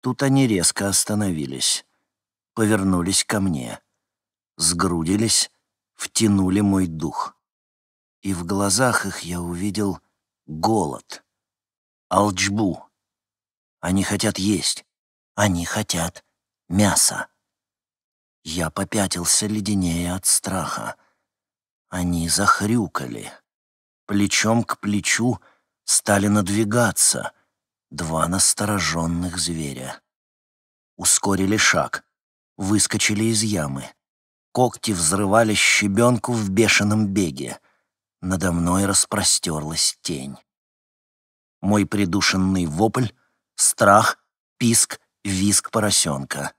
Тут они резко остановились, повернулись ко мне сгрудились, втянули мой дух. И в глазах их я увидел голод, алчбу. Они хотят есть, они хотят мяса. Я попятился леденее от страха. Они захрюкали. Плечом к плечу стали надвигаться два настороженных зверя. Ускорили шаг, выскочили из ямы — Когти взрывали щебенку в бешеном беге. Надо мной распростерлась тень. Мой придушенный вопль, страх, писк, виск поросенка.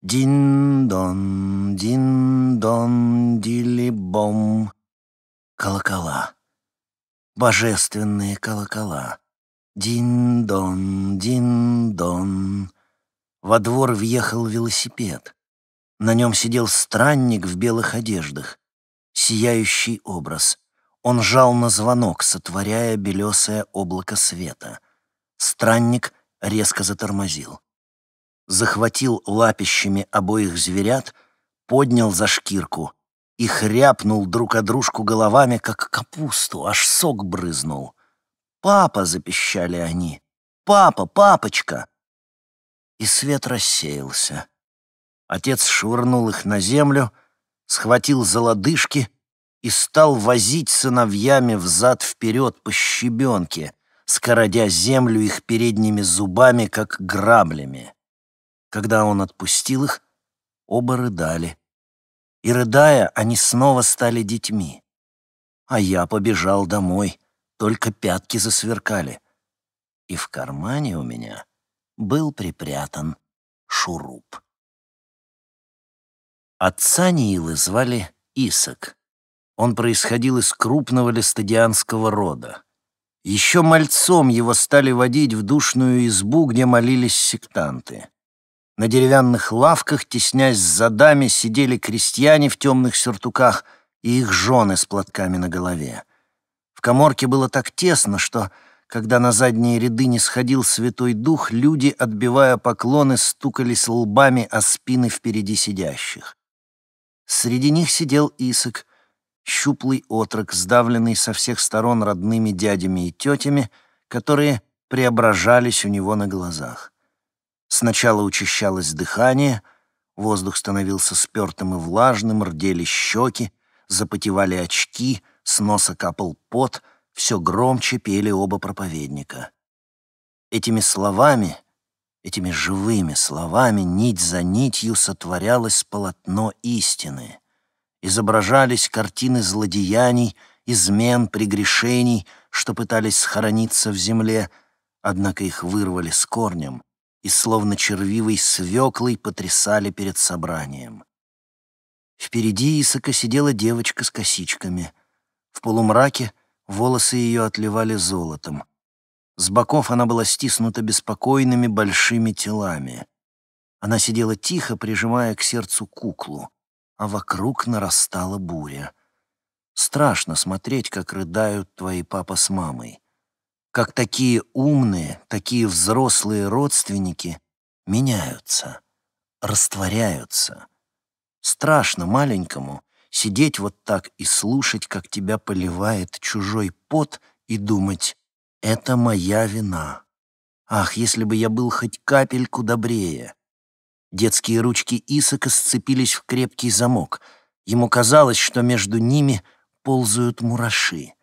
Дин-дон, дин-дон, дили-бом. Колокола. Божественные колокола. Дин-дон, дин-дон. Во двор въехал велосипед. На нем сидел странник в белых одеждах. Сияющий образ. Он жал на звонок, сотворяя белесое облако света. Странник резко затормозил. Захватил лапищами обоих зверят, поднял за шкирку и хряпнул друг о дружку головами, как капусту, аж сок брызнул. «Папа!» — запищали они. «Папа! Папочка!» И свет рассеялся. Отец швырнул их на землю, схватил за лодыжки и стал возить сыновьями взад-вперед по щебенке, скородя землю их передними зубами, как граблями. Когда он отпустил их, оба рыдали. И, рыдая, они снова стали детьми. А я побежал домой, только пятки засверкали. И в кармане у меня был припрятан шуруп. Отца Нилы звали Исак. Он происходил из крупного листодианского рода. Еще мальцом его стали водить в душную избу, где молились сектанты. На деревянных лавках, теснясь с задами, сидели крестьяне в темных сюртуках и их жены с платками на голове. В коморке было так тесно, что, когда на задние ряды не сходил Святой Дух, люди, отбивая поклоны, стукались лбами о спины впереди сидящих. Среди них сидел Исок, щуплый отрок, сдавленный со всех сторон родными дядями и тетями, которые преображались у него на глазах. Сначала учащалось дыхание, воздух становился спертым и влажным, рдели щеки, запотевали очки, с носа капал пот, все громче пели оба проповедника. Этими словами — Этими живыми словами нить за нитью сотворялось полотно истины. Изображались картины злодеяний, измен, прегрешений, что пытались схорониться в земле, однако их вырвали с корнем и словно червивой свеклой потрясали перед собранием. Впереди Исака сидела девочка с косичками. В полумраке волосы ее отливали золотом — с боков она была стиснута беспокойными большими телами. Она сидела тихо, прижимая к сердцу куклу, а вокруг нарастала буря. Страшно смотреть, как рыдают твои папа с мамой. Как такие умные, такие взрослые родственники меняются, растворяются. Страшно маленькому сидеть вот так и слушать, как тебя поливает чужой пот, и думать это моя вина. Ах, если бы я был хоть капельку добрее. Детские ручки Исака сцепились в крепкий замок. Ему казалось, что между ними ползают мураши.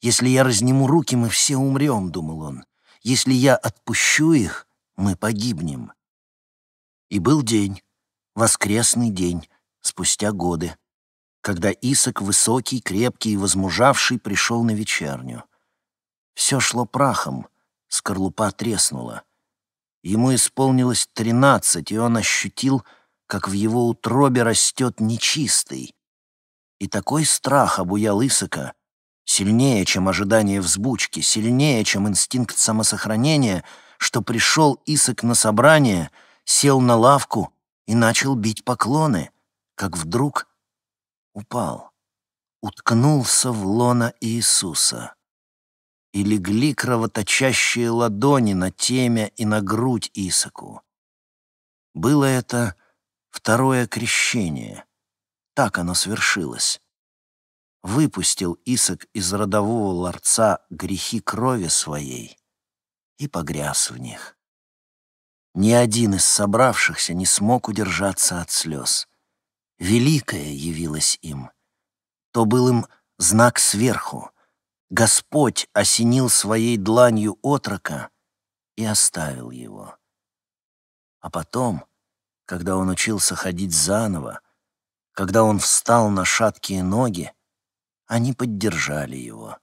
«Если я разниму руки, мы все умрем», — думал он. «Если я отпущу их, мы погибнем». И был день, воскресный день, спустя годы, когда Исак, высокий, крепкий и возмужавший, пришел на вечерню. Все шло прахом, скорлупа треснула. Ему исполнилось тринадцать, и он ощутил, как в его утробе растет нечистый. И такой страх обуял Исака, сильнее, чем ожидание взбучки, сильнее, чем инстинкт самосохранения, что пришел Исак на собрание, сел на лавку и начал бить поклоны, как вдруг упал, уткнулся в лона Иисуса и легли кровоточащие ладони на темя и на грудь Исаку. Было это второе крещение. Так оно свершилось. Выпустил Исак из родового ларца грехи крови своей и погряз в них. Ни один из собравшихся не смог удержаться от слез. Великое явилось им. То был им знак сверху — Господь осенил своей дланью отрока и оставил его. А потом, когда он учился ходить заново, когда он встал на шаткие ноги, они поддержали его.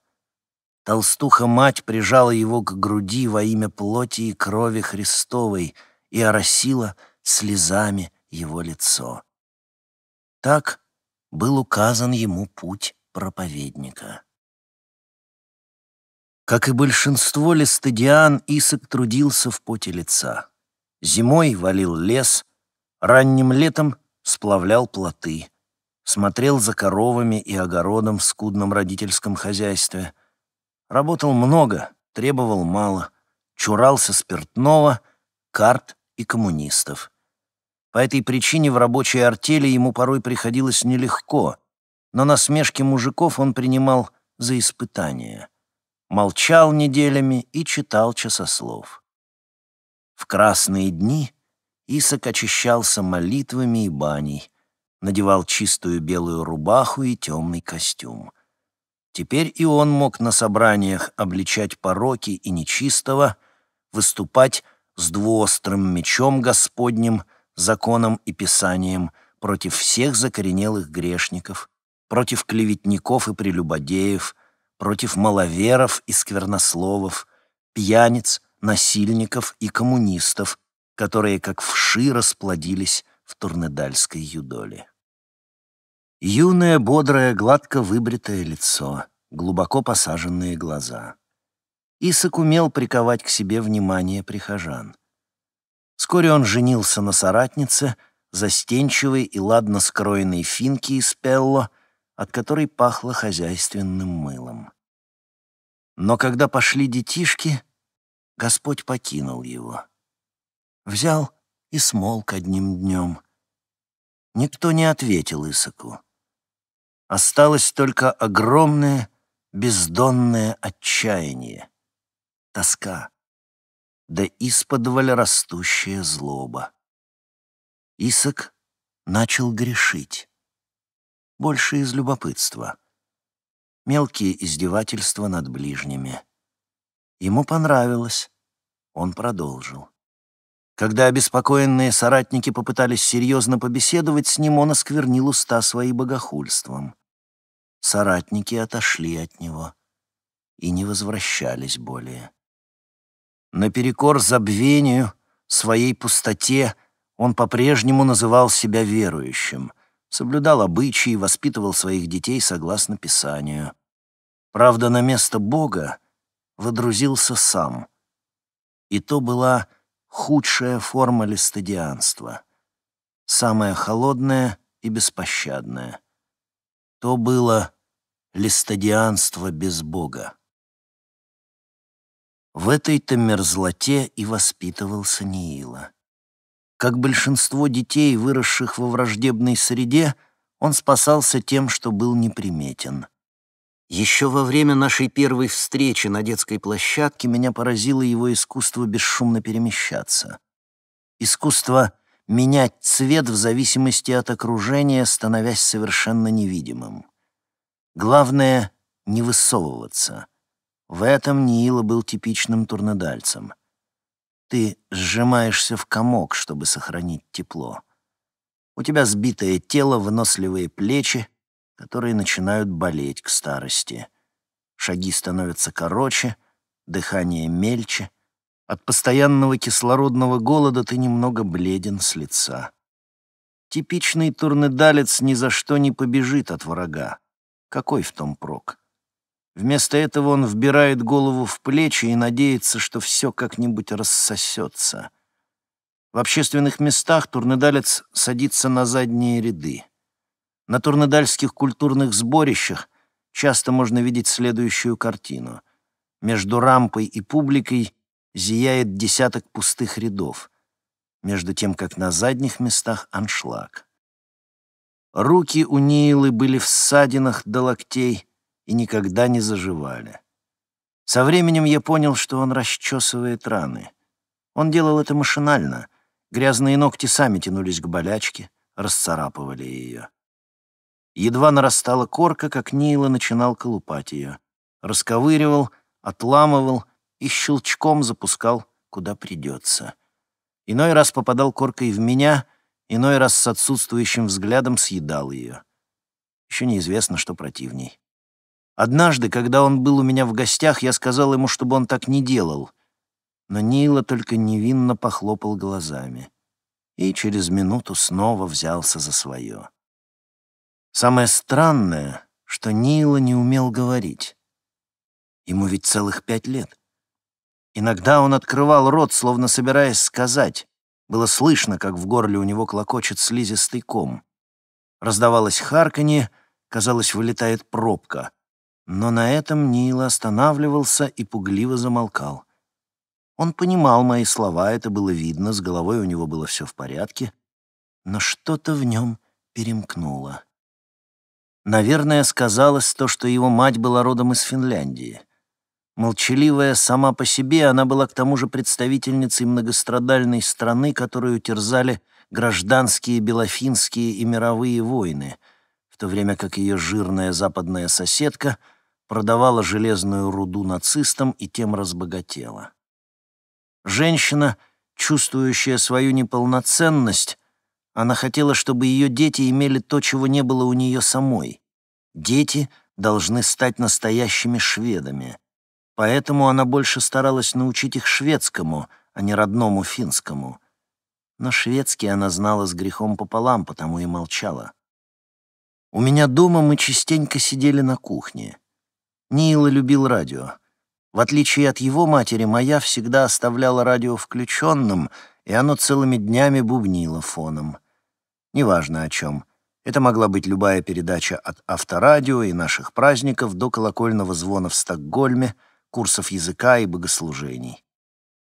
Толстуха-мать прижала его к груди во имя плоти и крови Христовой и оросила слезами его лицо. Так был указан ему путь проповедника. Как и большинство листодиан, Исок трудился в поте лица. Зимой валил лес, ранним летом сплавлял плоты, смотрел за коровами и огородом в скудном родительском хозяйстве. Работал много, требовал мало, чурался спиртного, карт и коммунистов. По этой причине в рабочей артели ему порой приходилось нелегко, но насмешки мужиков он принимал за испытания — молчал неделями и читал часослов. В красные дни Исак очищался молитвами и баней, надевал чистую белую рубаху и темный костюм. Теперь и он мог на собраниях обличать пороки и нечистого, выступать с двуострым мечом Господним, законом и писанием против всех закоренелых грешников, против клеветников и прелюбодеев — против маловеров и сквернословов, пьяниц, насильников и коммунистов, которые как вши расплодились в Турнедальской юдоле. Юное, бодрое, гладко выбритое лицо, глубоко посаженные глаза. Исак умел приковать к себе внимание прихожан. Вскоре он женился на соратнице, застенчивой и ладно скроенной финке из Пелло, от которой пахло хозяйственным мылом. Но когда пошли детишки, Господь покинул его. Взял и смолк одним днем. Никто не ответил Исаку. Осталось только огромное, бездонное отчаяние, тоска, да исподволь растущая злоба. Исак начал грешить больше из любопытства. Мелкие издевательства над ближними. Ему понравилось. Он продолжил. Когда обеспокоенные соратники попытались серьезно побеседовать с ним, он осквернил уста свои богохульством. Соратники отошли от него и не возвращались более. Наперекор забвению, своей пустоте, он по-прежнему называл себя верующим — соблюдал обычаи и воспитывал своих детей согласно Писанию. Правда, на место Бога водрузился сам. И то была худшая форма листодианства, самая холодная и беспощадная. То было листодианство без Бога. В этой-то мерзлоте и воспитывался Ниила. Как большинство детей, выросших во враждебной среде, он спасался тем, что был неприметен. Еще во время нашей первой встречи на детской площадке меня поразило его искусство бесшумно перемещаться. Искусство менять цвет в зависимости от окружения, становясь совершенно невидимым. Главное — не высовываться. В этом Ниила был типичным турнодальцем — ты сжимаешься в комок, чтобы сохранить тепло. У тебя сбитое тело, выносливые плечи, которые начинают болеть к старости. Шаги становятся короче, дыхание мельче. От постоянного кислородного голода ты немного бледен с лица. Типичный турнедалец ни за что не побежит от врага. Какой в том прок? Вместо этого он вбирает голову в плечи и надеется, что все как-нибудь рассосется. В общественных местах турнедалец садится на задние ряды. На турнедальских культурных сборищах часто можно видеть следующую картину. Между рампой и публикой зияет десяток пустых рядов, между тем, как на задних местах аншлаг. Руки у Нилы были в ссадинах до локтей, и никогда не заживали. Со временем я понял, что он расчесывает раны. Он делал это машинально. Грязные ногти сами тянулись к болячке, расцарапывали ее. Едва нарастала корка, как Нила начинал колупать ее. Расковыривал, отламывал и щелчком запускал, куда придется. Иной раз попадал коркой в меня, иной раз с отсутствующим взглядом съедал ее. Еще неизвестно, что противней Однажды, когда он был у меня в гостях, я сказал ему, чтобы он так не делал. Но Нила только невинно похлопал глазами и через минуту снова взялся за свое. Самое странное, что Нила не умел говорить. Ему ведь целых пять лет. Иногда он открывал рот, словно собираясь сказать. Было слышно, как в горле у него клокочет слизистый ком. Раздавалось харканье, казалось, вылетает пробка. Но на этом Нил останавливался и пугливо замолкал. Он понимал мои слова, это было видно, с головой у него было все в порядке, но что-то в нем перемкнуло. Наверное, сказалось то, что его мать была родом из Финляндии. Молчаливая сама по себе, она была к тому же представительницей многострадальной страны, которую терзали гражданские белофинские и мировые войны, в то время как ее жирная западная соседка — продавала железную руду нацистам и тем разбогатела. Женщина, чувствующая свою неполноценность, она хотела, чтобы ее дети имели то, чего не было у нее самой. Дети должны стать настоящими шведами. Поэтому она больше старалась научить их шведскому, а не родному финскому. Но шведский она знала с грехом пополам, потому и молчала. У меня дома мы частенько сидели на кухне. Нил любил радио. В отличие от его матери, моя всегда оставляла радио включенным, и оно целыми днями бубнило фоном. Неважно о чем. Это могла быть любая передача от авторадио и наших праздников до колокольного звона в Стокгольме, курсов языка и богослужений.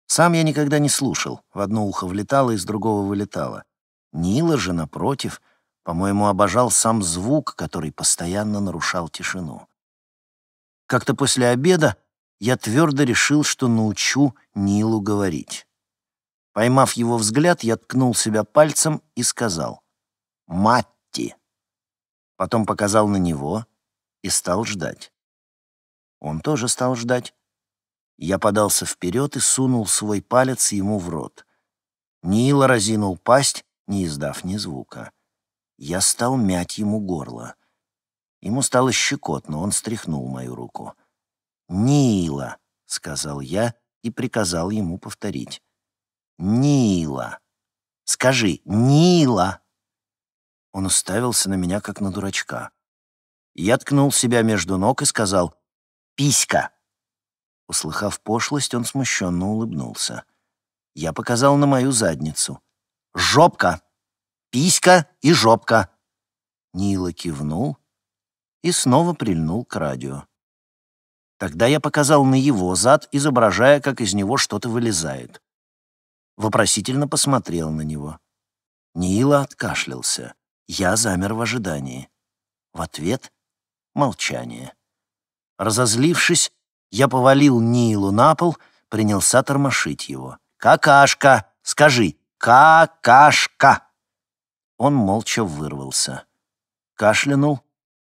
Сам я никогда не слушал. В одно ухо влетало, из другого вылетало. Нила же, напротив, по-моему, обожал сам звук, который постоянно нарушал тишину. Как-то после обеда я твердо решил, что научу Нилу говорить. Поймав его взгляд, я ткнул себя пальцем и сказал «Матти». Потом показал на него и стал ждать. Он тоже стал ждать. Я подался вперед и сунул свой палец ему в рот. Нила разинул пасть, не издав ни звука. Я стал мять ему горло. Ему стало щекотно, он стряхнул мою руку. «Нила!» — сказал я и приказал ему повторить. «Нила! Скажи, Нила!» Он уставился на меня, как на дурачка. Я ткнул себя между ног и сказал «Писька!». Услыхав пошлость, он смущенно улыбнулся. Я показал на мою задницу. «Жопка! Писька и жопка!» Нила кивнул, и снова прильнул к радио. Тогда я показал на его зад, изображая, как из него что-то вылезает. Вопросительно посмотрел на него. Нила откашлялся. Я замер в ожидании. В ответ — молчание. Разозлившись, я повалил Нилу на пол, принялся тормошить его. «Какашка! Скажи, какашка!» Он молча вырвался. Кашлянул,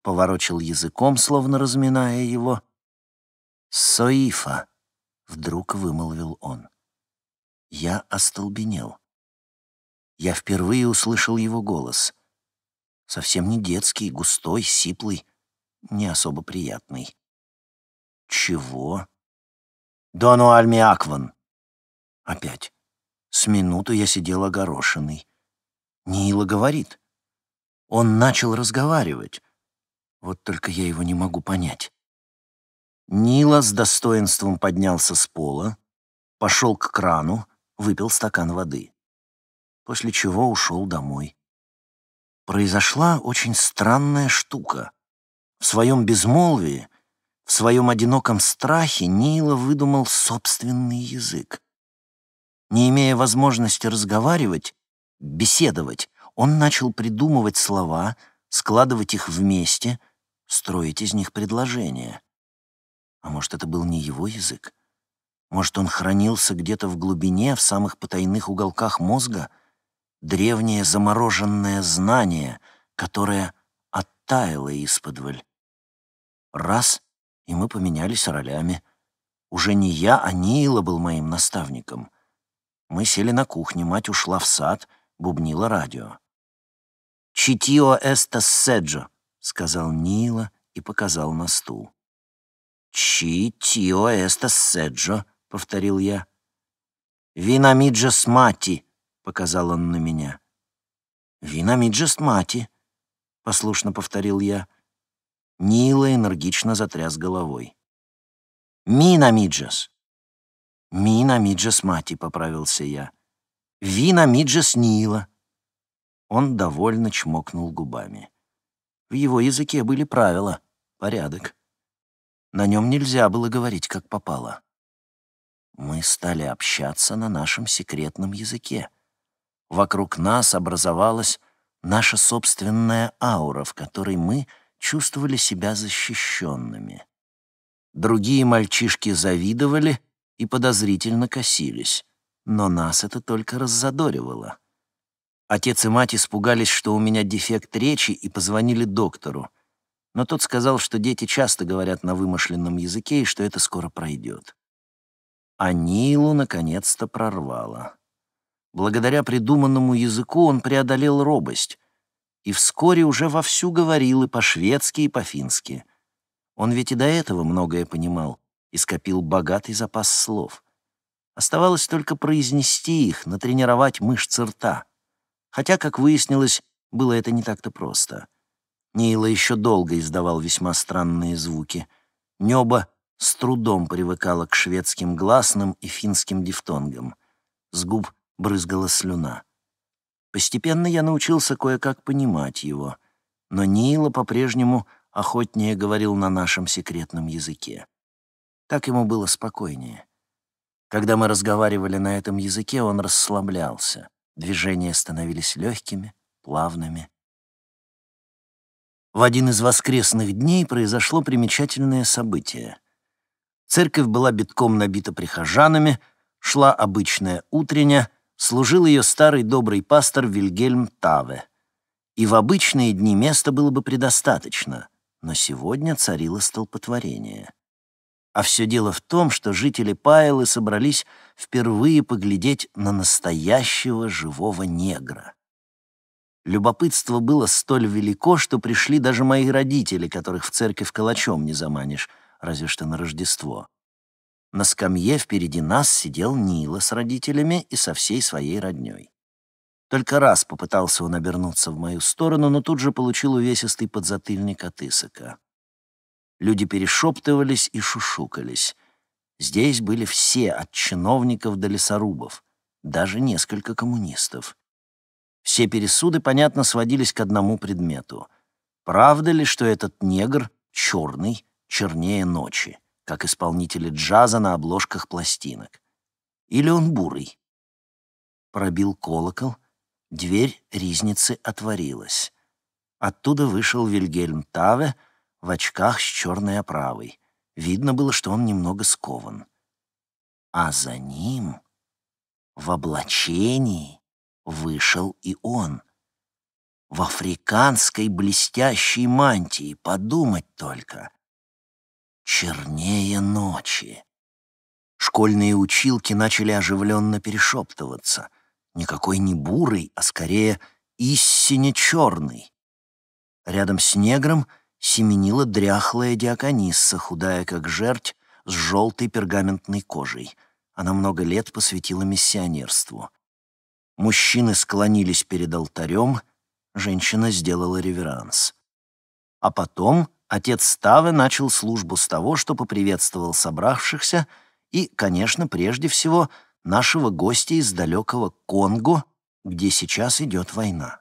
поворочил языком, словно разминая его. «Соифа!» — вдруг вымолвил он. Я остолбенел. Я впервые услышал его голос. Совсем не детский, густой, сиплый, не особо приятный. «Чего?» «Дону Альми Акван!» Опять. С минуту я сидел огорошенный. Нила говорит. Он начал разговаривать, вот только я его не могу понять. Нила с достоинством поднялся с пола, пошел к крану, выпил стакан воды. После чего ушел домой. Произошла очень странная штука. В своем безмолвии, в своем одиноком страхе Нила выдумал собственный язык. Не имея возможности разговаривать, беседовать, он начал придумывать слова, складывать их вместе, строить из них предложения. А может, это был не его язык? Может, он хранился где-то в глубине, в самых потайных уголках мозга? Древнее замороженное знание, которое оттаяло исподволь. Раз, и мы поменялись ролями. Уже не я, а Нила был моим наставником. Мы сели на кухне, мать ушла в сад, бубнила радио. «Читио эстас седжо», — сказал Нила и показал на стул. «Чи тио эста седжо», — повторил я. «Винамиджас мати», — показал он на меня. «Винамиджас мати», — послушно повторил я. Нила энергично затряс головой. «Минамиджас». «Минамиджас мати», — поправился я. «Винамиджас Нила». Он довольно чмокнул губами. В его языке были правила, порядок. На нем нельзя было говорить, как попало. Мы стали общаться на нашем секретном языке. Вокруг нас образовалась наша собственная аура, в которой мы чувствовали себя защищенными. Другие мальчишки завидовали и подозрительно косились, но нас это только раззадоривало. Отец и мать испугались, что у меня дефект речи, и позвонили доктору. Но тот сказал, что дети часто говорят на вымышленном языке и что это скоро пройдет. А Нилу наконец-то прорвало. Благодаря придуманному языку он преодолел робость и вскоре уже вовсю говорил и по-шведски, и по-фински. Он ведь и до этого многое понимал и скопил богатый запас слов. Оставалось только произнести их, натренировать мышцы рта — Хотя, как выяснилось, было это не так-то просто. Нейла еще долго издавал весьма странные звуки. Нёба с трудом привыкала к шведским гласным и финским дифтонгам. С губ брызгала слюна. Постепенно я научился кое-как понимать его, но Нейла по-прежнему охотнее говорил на нашем секретном языке. Так ему было спокойнее. Когда мы разговаривали на этом языке, он расслаблялся. Движения становились легкими, плавными. В один из воскресных дней произошло примечательное событие. Церковь была битком набита прихожанами, шла обычная утренняя, служил ее старый добрый пастор Вильгельм Таве. И в обычные дни места было бы предостаточно, но сегодня царило столпотворение. А все дело в том, что жители Пайлы собрались впервые поглядеть на настоящего живого негра. Любопытство было столь велико, что пришли даже мои родители, которых в церковь калачом не заманишь, разве что на Рождество. На скамье впереди нас сидел Нила с родителями и со всей своей родней. Только раз попытался он обернуться в мою сторону, но тут же получил увесистый подзатыльник от Исака. Люди перешептывались и шушукались. Здесь были все, от чиновников до лесорубов, даже несколько коммунистов. Все пересуды, понятно, сводились к одному предмету. Правда ли, что этот негр черный, чернее ночи, как исполнители джаза на обложках пластинок? Или он бурый? Пробил колокол, дверь ризницы отворилась. Оттуда вышел Вильгельм Таве — в очках с черной оправой. Видно было, что он немного скован. А за ним в облачении вышел и он. В африканской блестящей мантии, подумать только. Чернее ночи. Школьные училки начали оживленно перешептываться. Никакой не бурый, а скорее истинно черный. Рядом с негром — семенила дряхлая диаконисса, худая как жерть, с желтой пергаментной кожей. Она много лет посвятила миссионерству. Мужчины склонились перед алтарем, женщина сделала реверанс. А потом отец Ставы начал службу с того, что поприветствовал собравшихся и, конечно, прежде всего, нашего гостя из далекого Конго, где сейчас идет война.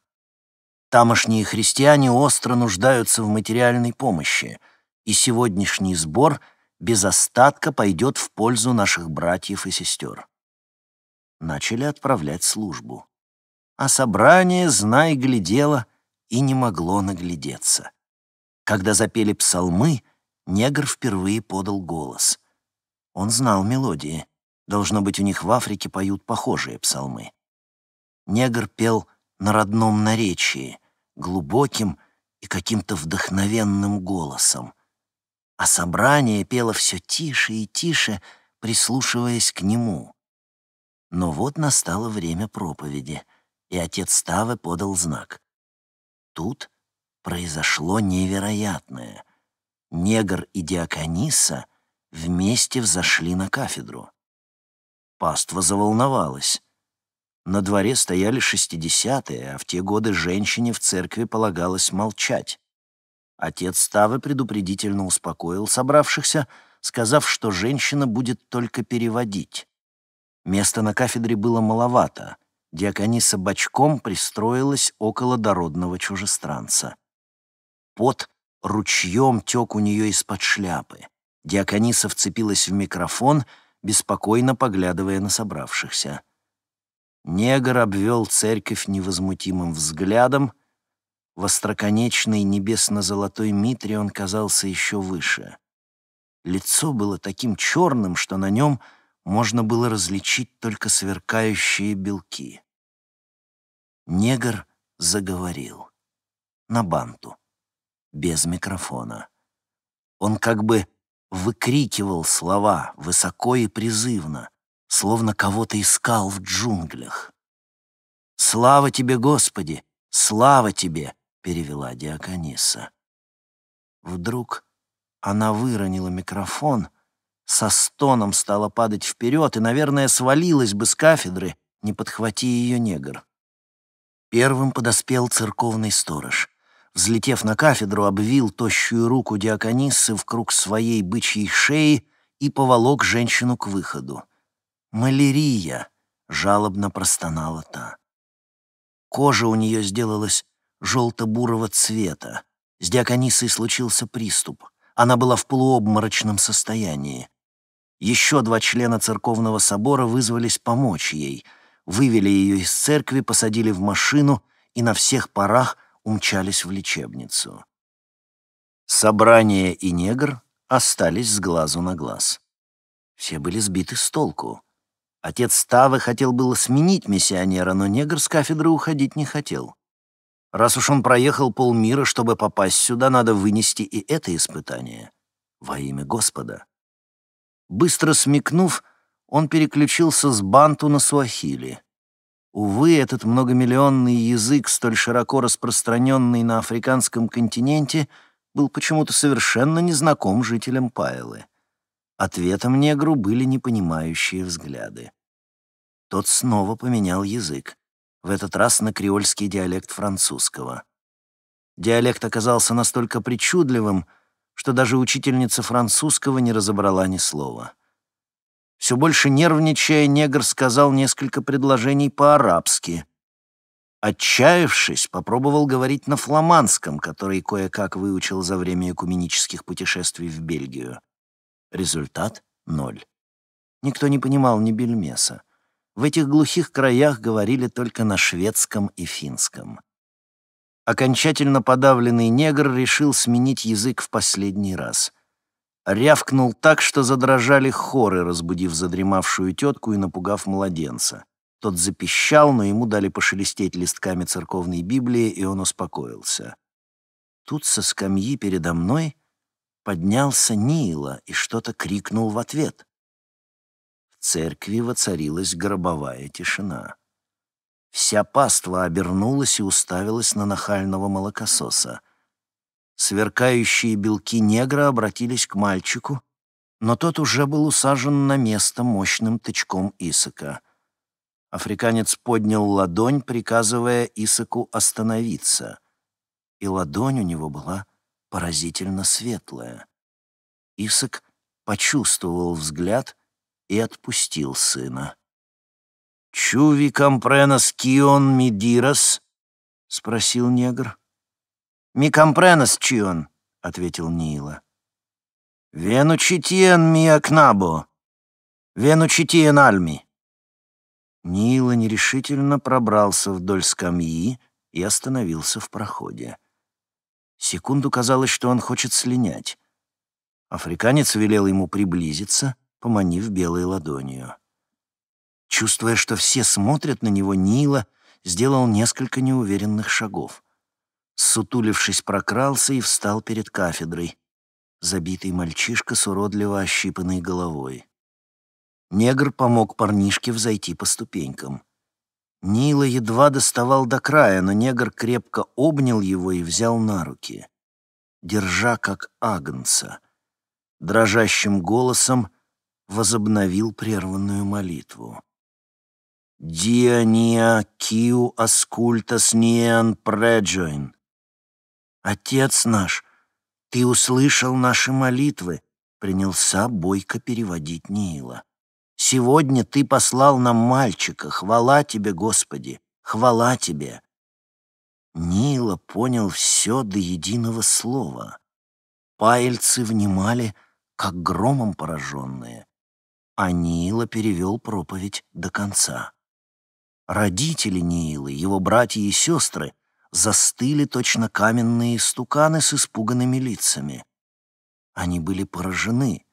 Тамошние христиане остро нуждаются в материальной помощи, и сегодняшний сбор без остатка пойдет в пользу наших братьев и сестер. Начали отправлять службу. А собрание, знай, глядело и не могло наглядеться. Когда запели псалмы, негр впервые подал голос. Он знал мелодии. Должно быть, у них в Африке поют похожие псалмы. Негр пел на родном наречии, глубоким и каким-то вдохновенным голосом. А собрание пело все тише и тише, прислушиваясь к нему. Но вот настало время проповеди, и отец Ставы подал знак. Тут произошло невероятное. Негр и диакониса вместе взошли на кафедру. Паства заволновалась. На дворе стояли шестидесятые, а в те годы женщине в церкви полагалось молчать. Отец Ставы предупредительно успокоил собравшихся, сказав, что женщина будет только переводить. Места на кафедре было маловато. Диакониса бочком пристроилась около дородного чужестранца. Под ручьем тек у нее из-под шляпы. Диакониса вцепилась в микрофон, беспокойно поглядывая на собравшихся. Негр обвел церковь невозмутимым взглядом. В остроконечной небесно-золотой митре он казался еще выше. Лицо было таким черным, что на нем можно было различить только сверкающие белки. Негр заговорил. На банту. Без микрофона. Он как бы выкрикивал слова высоко и призывно, словно кого-то искал в джунглях. «Слава тебе, Господи! Слава тебе!» — перевела Диакониса. Вдруг она выронила микрофон, со стоном стала падать вперед и, наверное, свалилась бы с кафедры, не подхвати ее негр. Первым подоспел церковный сторож. Взлетев на кафедру, обвил тощую руку диакониссы в круг своей бычьей шеи и поволок женщину к выходу малярия», — жалобно простонала та. Кожа у нее сделалась желто-бурого цвета. С диаконисой случился приступ. Она была в полуобморочном состоянии. Еще два члена церковного собора вызвались помочь ей. Вывели ее из церкви, посадили в машину и на всех парах умчались в лечебницу. Собрание и негр остались с глазу на глаз. Все были сбиты с толку. Отец Ставы хотел было сменить миссионера, но негр с кафедры уходить не хотел. Раз уж он проехал полмира, чтобы попасть сюда, надо вынести и это испытание. Во имя Господа. Быстро смекнув, он переключился с банту на суахили. Увы, этот многомиллионный язык, столь широко распространенный на африканском континенте, был почему-то совершенно незнаком жителям Пайлы. Ответом негру были непонимающие взгляды. Тот снова поменял язык, в этот раз на креольский диалект французского. Диалект оказался настолько причудливым, что даже учительница французского не разобрала ни слова. Все больше нервничая, негр сказал несколько предложений по-арабски. Отчаявшись, попробовал говорить на фламандском, который кое-как выучил за время экуменических путешествий в Бельгию. Результат — ноль. Никто не понимал ни бельмеса. В этих глухих краях говорили только на шведском и финском. Окончательно подавленный негр решил сменить язык в последний раз. Рявкнул так, что задрожали хоры, разбудив задремавшую тетку и напугав младенца. Тот запищал, но ему дали пошелестеть листками церковной Библии, и он успокоился. Тут со скамьи передо мной поднялся Нила и что-то крикнул в ответ. В церкви воцарилась гробовая тишина. Вся паства обернулась и уставилась на нахального молокососа. Сверкающие белки негра обратились к мальчику, но тот уже был усажен на место мощным тычком Исака. Африканец поднял ладонь, приказывая Исаку остановиться, и ладонь у него была поразительно светлое. Исак почувствовал взгляд и отпустил сына. «Чуви компренос кион медирос?» — спросил негр. «Ми компренос чион», — ответил Нила. «Венучитиен ми акнабо, венучитиен альми». Нила нерешительно пробрался вдоль скамьи и остановился в проходе. Секунду казалось, что он хочет слинять. Африканец велел ему приблизиться, поманив белой ладонью. Чувствуя, что все смотрят на него, Нила сделал несколько неуверенных шагов. Сутулившись, прокрался и встал перед кафедрой. Забитый мальчишка с уродливо ощипанной головой. Негр помог парнишке взойти по ступенькам. Нила едва доставал до края, но негр крепко обнял его и взял на руки, держа как агнца. Дрожащим голосом возобновил прерванную молитву. «Диания киу аскультас ниен преджоин». «Отец наш, ты услышал наши молитвы», — принялся Бойко переводить Нила. Сегодня ты послал нам мальчика. Хвала тебе, Господи! Хвала тебе!» Нила понял все до единого слова. Паэльцы внимали, как громом пораженные. А Нила перевел проповедь до конца. Родители Нилы, его братья и сестры, застыли точно каменные стуканы с испуганными лицами. Они были поражены.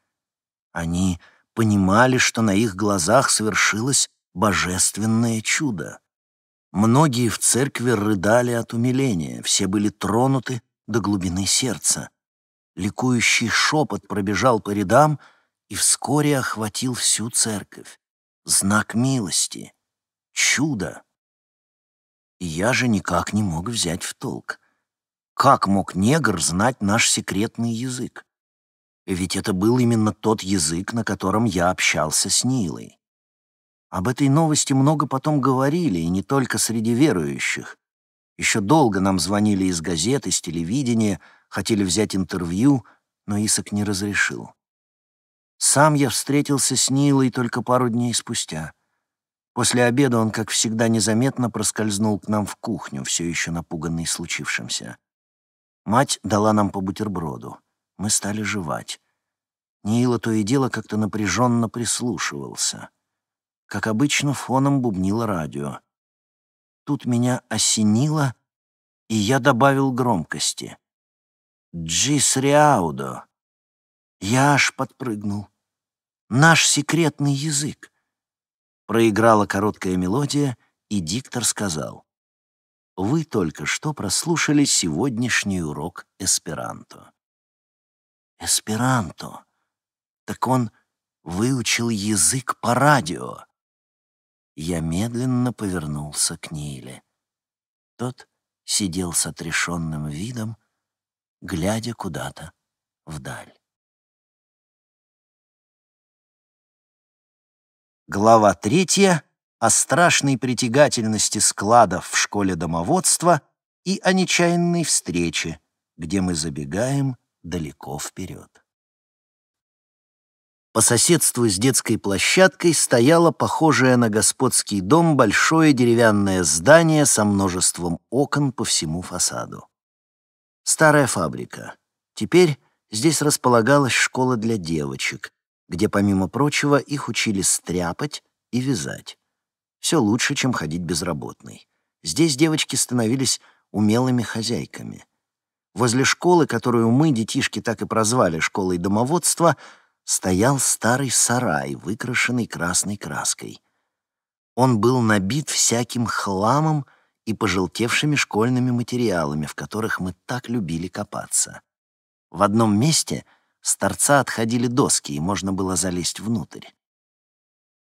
Они понимали, что на их глазах совершилось божественное чудо. Многие в церкви рыдали от умиления, все были тронуты до глубины сердца. Ликующий шепот пробежал по рядам и вскоре охватил всю церковь. Знак милости. Чудо. И я же никак не мог взять в толк. Как мог негр знать наш секретный язык? ведь это был именно тот язык, на котором я общался с Нилой. Об этой новости много потом говорили, и не только среди верующих. Еще долго нам звонили из газет, из телевидения, хотели взять интервью, но Исак не разрешил. Сам я встретился с Нилой только пару дней спустя. После обеда он, как всегда, незаметно проскользнул к нам в кухню, все еще напуганный случившимся. Мать дала нам по бутерброду — мы стали жевать. Нила то и дело как-то напряженно прислушивался. Как обычно, фоном бубнило радио. Тут меня осенило, и я добавил громкости. «Джис Риаудо!» Я аж подпрыгнул. «Наш секретный язык!» Проиграла короткая мелодия, и диктор сказал. «Вы только что прослушали сегодняшний урок эсперанто» эсперанто. Так он выучил язык по радио. Я медленно повернулся к Ниле. Тот сидел с отрешенным видом, глядя куда-то вдаль. Глава третья о страшной притягательности складов в школе домоводства и о нечаянной встрече, где мы забегаем далеко вперед. По соседству с детской площадкой стояло похожее на господский дом большое деревянное здание со множеством окон по всему фасаду. Старая фабрика. Теперь здесь располагалась школа для девочек, где, помимо прочего, их учили стряпать и вязать. Все лучше, чем ходить безработной. Здесь девочки становились умелыми хозяйками — Возле школы, которую мы, детишки, так и прозвали школой домоводства, стоял старый сарай, выкрашенный красной краской. Он был набит всяким хламом и пожелтевшими школьными материалами, в которых мы так любили копаться. В одном месте с торца отходили доски, и можно было залезть внутрь.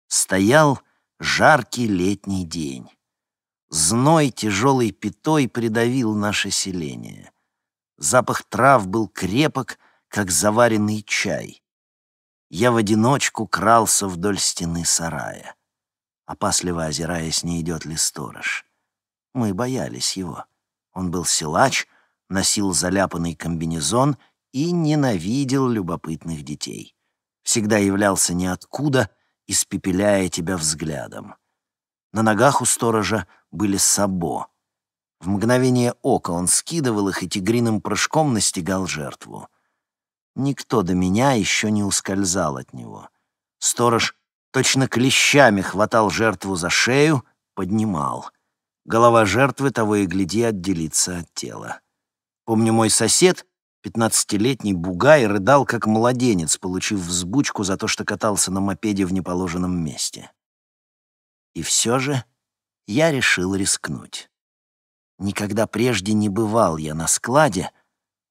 Стоял жаркий летний день. Зной тяжелой пятой придавил наше селение — Запах трав был крепок, как заваренный чай. Я в одиночку крался вдоль стены сарая, опасливо озираясь, не идет ли сторож. Мы боялись его. Он был силач, носил заляпанный комбинезон и ненавидел любопытных детей. Всегда являлся ниоткуда, испепеляя тебя взглядом. На ногах у сторожа были сабо — в мгновение ока он скидывал их и тигриным прыжком настигал жертву. Никто до меня еще не ускользал от него. Сторож точно клещами хватал жертву за шею, поднимал. Голова жертвы того и гляди отделится от тела. Помню, мой сосед, пятнадцатилетний бугай, рыдал как младенец, получив взбучку за то, что катался на мопеде в неположенном месте. И все же я решил рискнуть. Никогда прежде не бывал я на складе,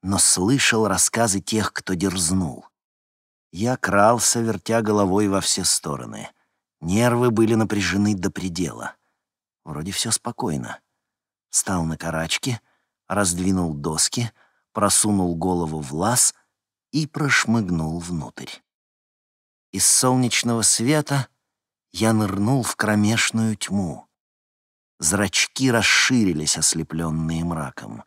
но слышал рассказы тех, кто дерзнул. Я крался, вертя головой во все стороны. Нервы были напряжены до предела. Вроде все спокойно. Встал на карачки, раздвинул доски, просунул голову в лаз и прошмыгнул внутрь. Из солнечного света я нырнул в кромешную тьму — Зрачки расширились, ослепленные мраком.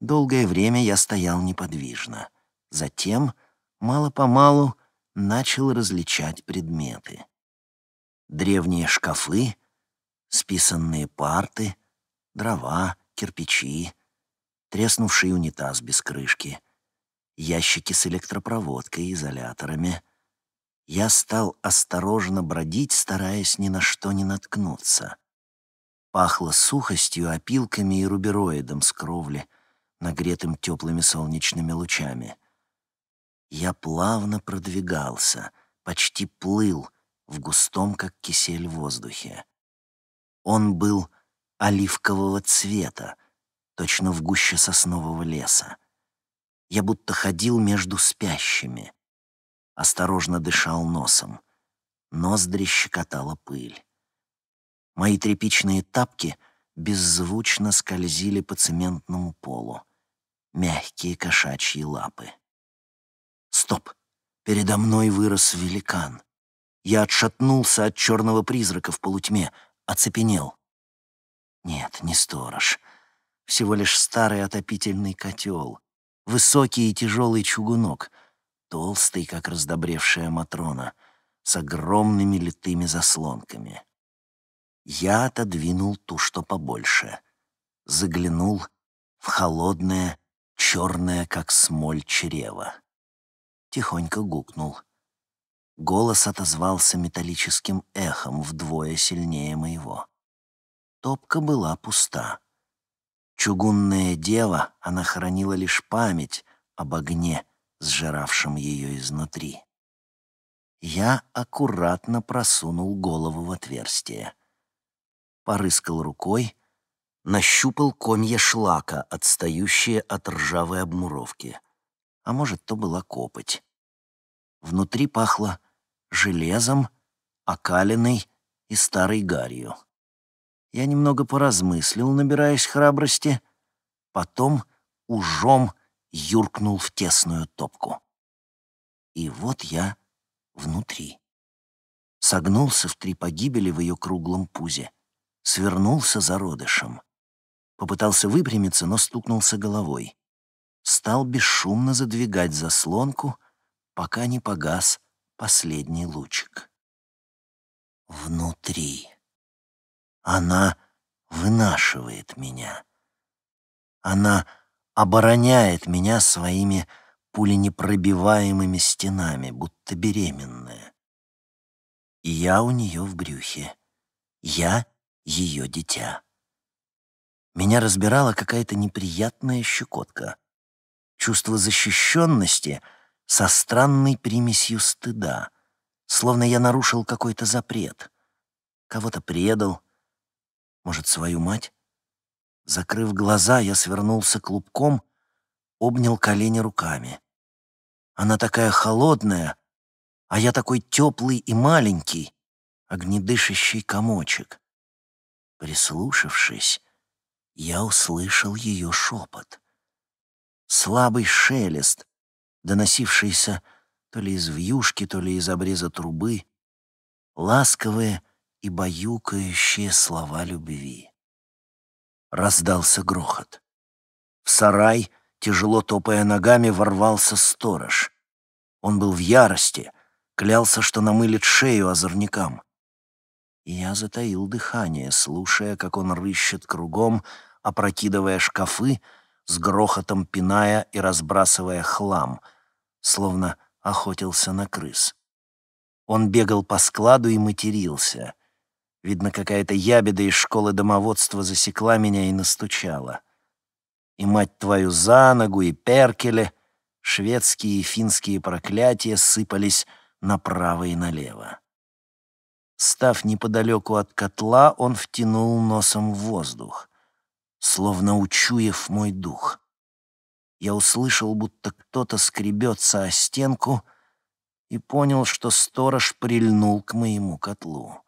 Долгое время я стоял неподвижно. Затем, мало-помалу, начал различать предметы. Древние шкафы, списанные парты, дрова, кирпичи, треснувший унитаз без крышки, ящики с электропроводкой и изоляторами. Я стал осторожно бродить, стараясь ни на что не наткнуться. Пахло сухостью, опилками и рубероидом с кровли, нагретым теплыми солнечными лучами. Я плавно продвигался, почти плыл в густом, как кисель, воздухе. Он был оливкового цвета, точно в гуще соснового леса. Я будто ходил между спящими. Осторожно дышал носом. Ноздри щекотала пыль. Мои тряпичные тапки беззвучно скользили по цементному полу. Мягкие кошачьи лапы. Стоп! Передо мной вырос великан. Я отшатнулся от черного призрака в полутьме, оцепенел. Нет, не сторож. Всего лишь старый отопительный котел. Высокий и тяжелый чугунок. Толстый, как раздобревшая Матрона, с огромными литыми заслонками. Я отодвинул ту, что побольше. Заглянул в холодное, черное, как смоль, чрево. Тихонько гукнул. Голос отозвался металлическим эхом вдвое сильнее моего. Топка была пуста. Чугунная дева, она хранила лишь память об огне, сжиравшем ее изнутри. Я аккуратно просунул голову в отверстие — порыскал рукой, нащупал комья шлака, отстающие от ржавой обмуровки. А может, то была копоть. Внутри пахло железом, окаленной и старой гарью. Я немного поразмыслил, набираясь храбрости, потом ужом юркнул в тесную топку. И вот я внутри. Согнулся в три погибели в ее круглом пузе — свернулся зародышем. Попытался выпрямиться, но стукнулся головой. Стал бесшумно задвигать заслонку, пока не погас последний лучик. Внутри. Она вынашивает меня. Она обороняет меня своими пуленепробиваемыми стенами, будто беременная. И я у нее в брюхе. Я ее дитя. Меня разбирала какая-то неприятная щекотка. Чувство защищенности со странной примесью стыда, словно я нарушил какой-то запрет. Кого-то предал, может, свою мать? Закрыв глаза, я свернулся клубком, обнял колени руками. Она такая холодная, а я такой теплый и маленький, огнедышащий комочек. Прислушавшись, я услышал ее шепот. Слабый шелест, доносившийся то ли из вьюшки, то ли из обреза трубы, ласковые и баюкающие слова любви. Раздался грохот. В сарай, тяжело топая ногами, ворвался сторож. Он был в ярости, клялся, что намылит шею озорникам я затаил дыхание, слушая, как он рыщет кругом, опрокидывая шкафы, с грохотом пиная и разбрасывая хлам, словно охотился на крыс. Он бегал по складу и матерился. Видно, какая-то ябеда из школы домоводства засекла меня и настучала. И мать твою за ногу, и перкеле, шведские и финские проклятия сыпались направо и налево. Став неподалеку от котла, он втянул носом в воздух, словно учуяв мой дух. Я услышал, будто кто-то скребется о стенку и понял, что сторож прильнул к моему котлу.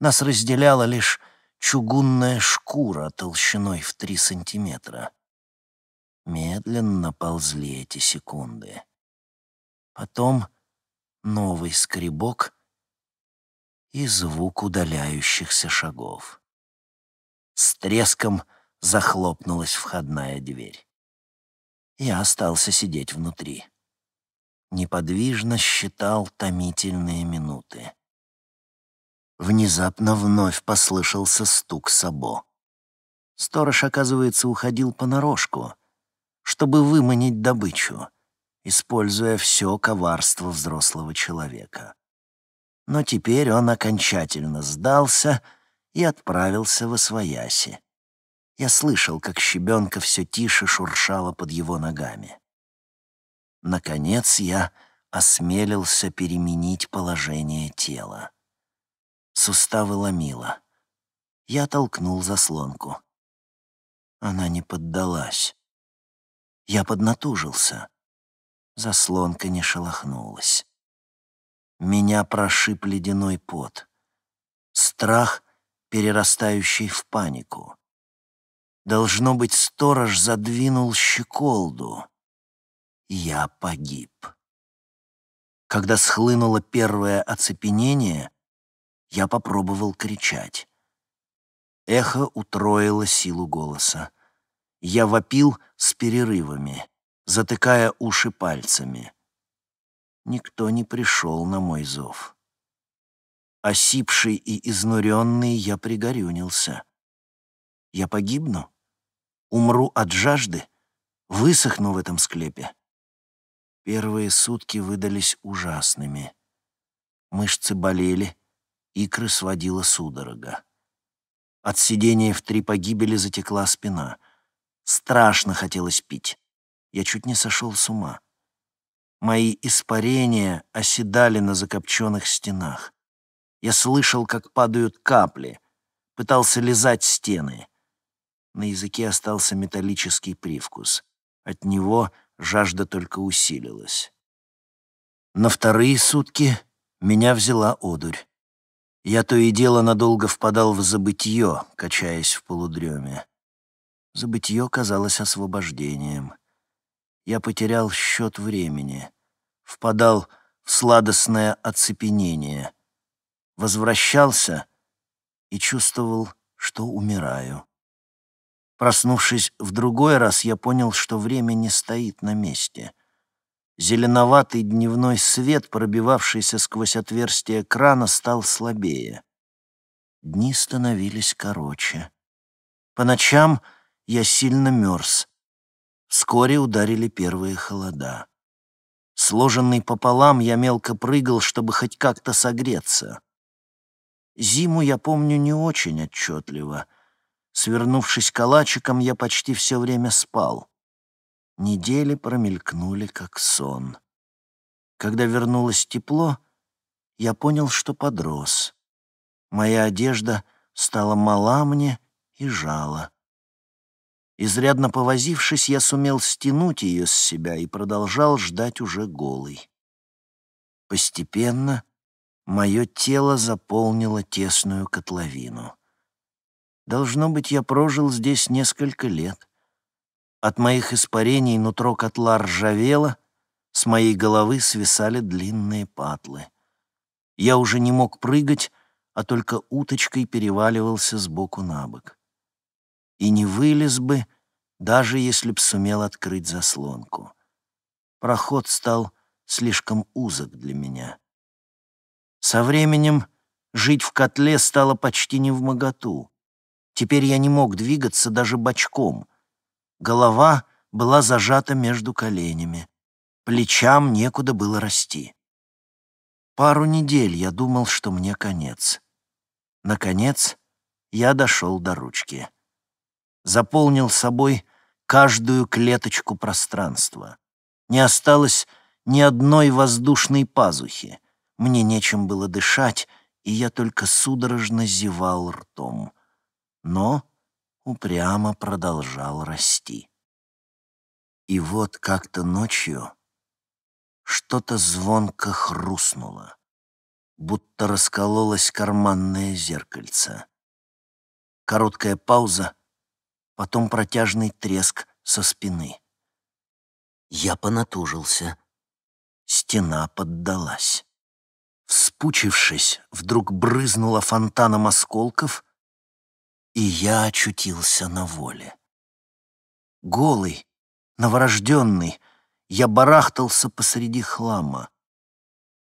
Нас разделяла лишь чугунная шкура толщиной в три сантиметра. Медленно ползли эти секунды. Потом новый скребок — и звук удаляющихся шагов. С треском захлопнулась входная дверь. Я остался сидеть внутри. Неподвижно считал томительные минуты. Внезапно вновь послышался стук сабо. Сторож, оказывается, уходил понарошку, чтобы выманить добычу, используя все коварство взрослого человека но теперь он окончательно сдался и отправился во свояси. Я слышал, как щебенка все тише шуршала под его ногами. Наконец я осмелился переменить положение тела. Суставы ломило. Я толкнул заслонку. Она не поддалась. Я поднатужился. Заслонка не шелохнулась. Меня прошиб ледяной пот. Страх, перерастающий в панику. Должно быть, сторож задвинул щеколду. Я погиб. Когда схлынуло первое оцепенение, я попробовал кричать. Эхо утроило силу голоса. Я вопил с перерывами, затыкая уши пальцами никто не пришел на мой зов. Осипший и изнуренный я пригорюнился. Я погибну? Умру от жажды? Высохну в этом склепе? Первые сутки выдались ужасными. Мышцы болели, икры сводила судорога. От сидения в три погибели затекла спина. Страшно хотелось пить. Я чуть не сошел с ума. Мои испарения оседали на закопченных стенах. Я слышал, как падают капли, пытался лизать стены. На языке остался металлический привкус. От него жажда только усилилась. На вторые сутки меня взяла одурь. Я то и дело надолго впадал в забытье, качаясь в полудреме. Забытье казалось освобождением я потерял счет времени, впадал в сладостное оцепенение, возвращался и чувствовал, что умираю. Проснувшись в другой раз, я понял, что время не стоит на месте. Зеленоватый дневной свет, пробивавшийся сквозь отверстие крана, стал слабее. Дни становились короче. По ночам я сильно мерз — Вскоре ударили первые холода. Сложенный пополам, я мелко прыгал, чтобы хоть как-то согреться. Зиму я помню не очень отчетливо. Свернувшись калачиком, я почти все время спал. Недели промелькнули, как сон. Когда вернулось тепло, я понял, что подрос. Моя одежда стала мала мне и жала. Изрядно повозившись, я сумел стянуть ее с себя и продолжал ждать уже голый. Постепенно мое тело заполнило тесную котловину. Должно быть, я прожил здесь несколько лет. От моих испарений нутро котла ржавело, с моей головы свисали длинные патлы. Я уже не мог прыгать, а только уточкой переваливался с боку на бок и не вылез бы, даже если б сумел открыть заслонку. Проход стал слишком узок для меня. Со временем жить в котле стало почти не в моготу. Теперь я не мог двигаться даже бочком. Голова была зажата между коленями. Плечам некуда было расти. Пару недель я думал, что мне конец. Наконец, я дошел до ручки заполнил собой каждую клеточку пространства. Не осталось ни одной воздушной пазухи. Мне нечем было дышать, и я только судорожно зевал ртом. Но упрямо продолжал расти. И вот как-то ночью что-то звонко хрустнуло, будто раскололось карманное зеркальце. Короткая пауза — потом протяжный треск со спины. Я понатужился. Стена поддалась. Вспучившись, вдруг брызнула фонтаном осколков, и я очутился на воле. Голый, новорожденный, я барахтался посреди хлама.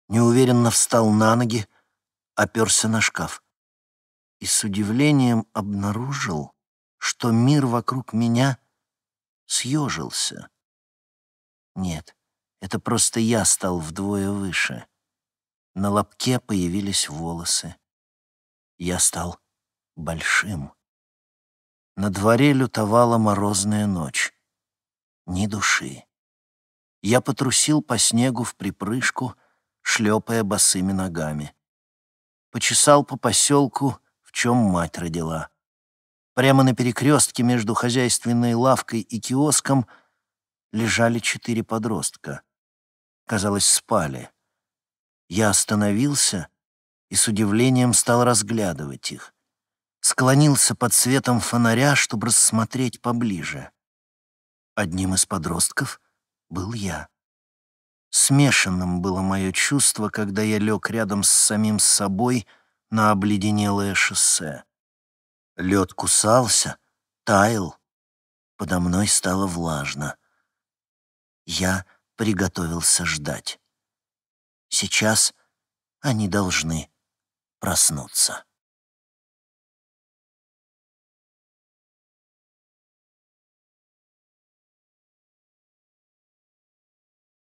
Неуверенно встал на ноги, оперся на шкаф и с удивлением обнаружил, что мир вокруг меня съежился. Нет, это просто я стал вдвое выше. На лобке появились волосы. Я стал большим. На дворе лютовала морозная ночь. Ни души. Я потрусил по снегу в припрыжку, шлепая босыми ногами. Почесал по поселку, в чем мать родила. Прямо на перекрестке между хозяйственной лавкой и киоском лежали четыре подростка. Казалось, спали. Я остановился и с удивлением стал разглядывать их. Склонился под светом фонаря, чтобы рассмотреть поближе. Одним из подростков был я. Смешанным было мое чувство, когда я лег рядом с самим собой на обледенелое шоссе. Лед кусался, таял. Подо мной стало влажно. Я приготовился ждать. Сейчас они должны проснуться.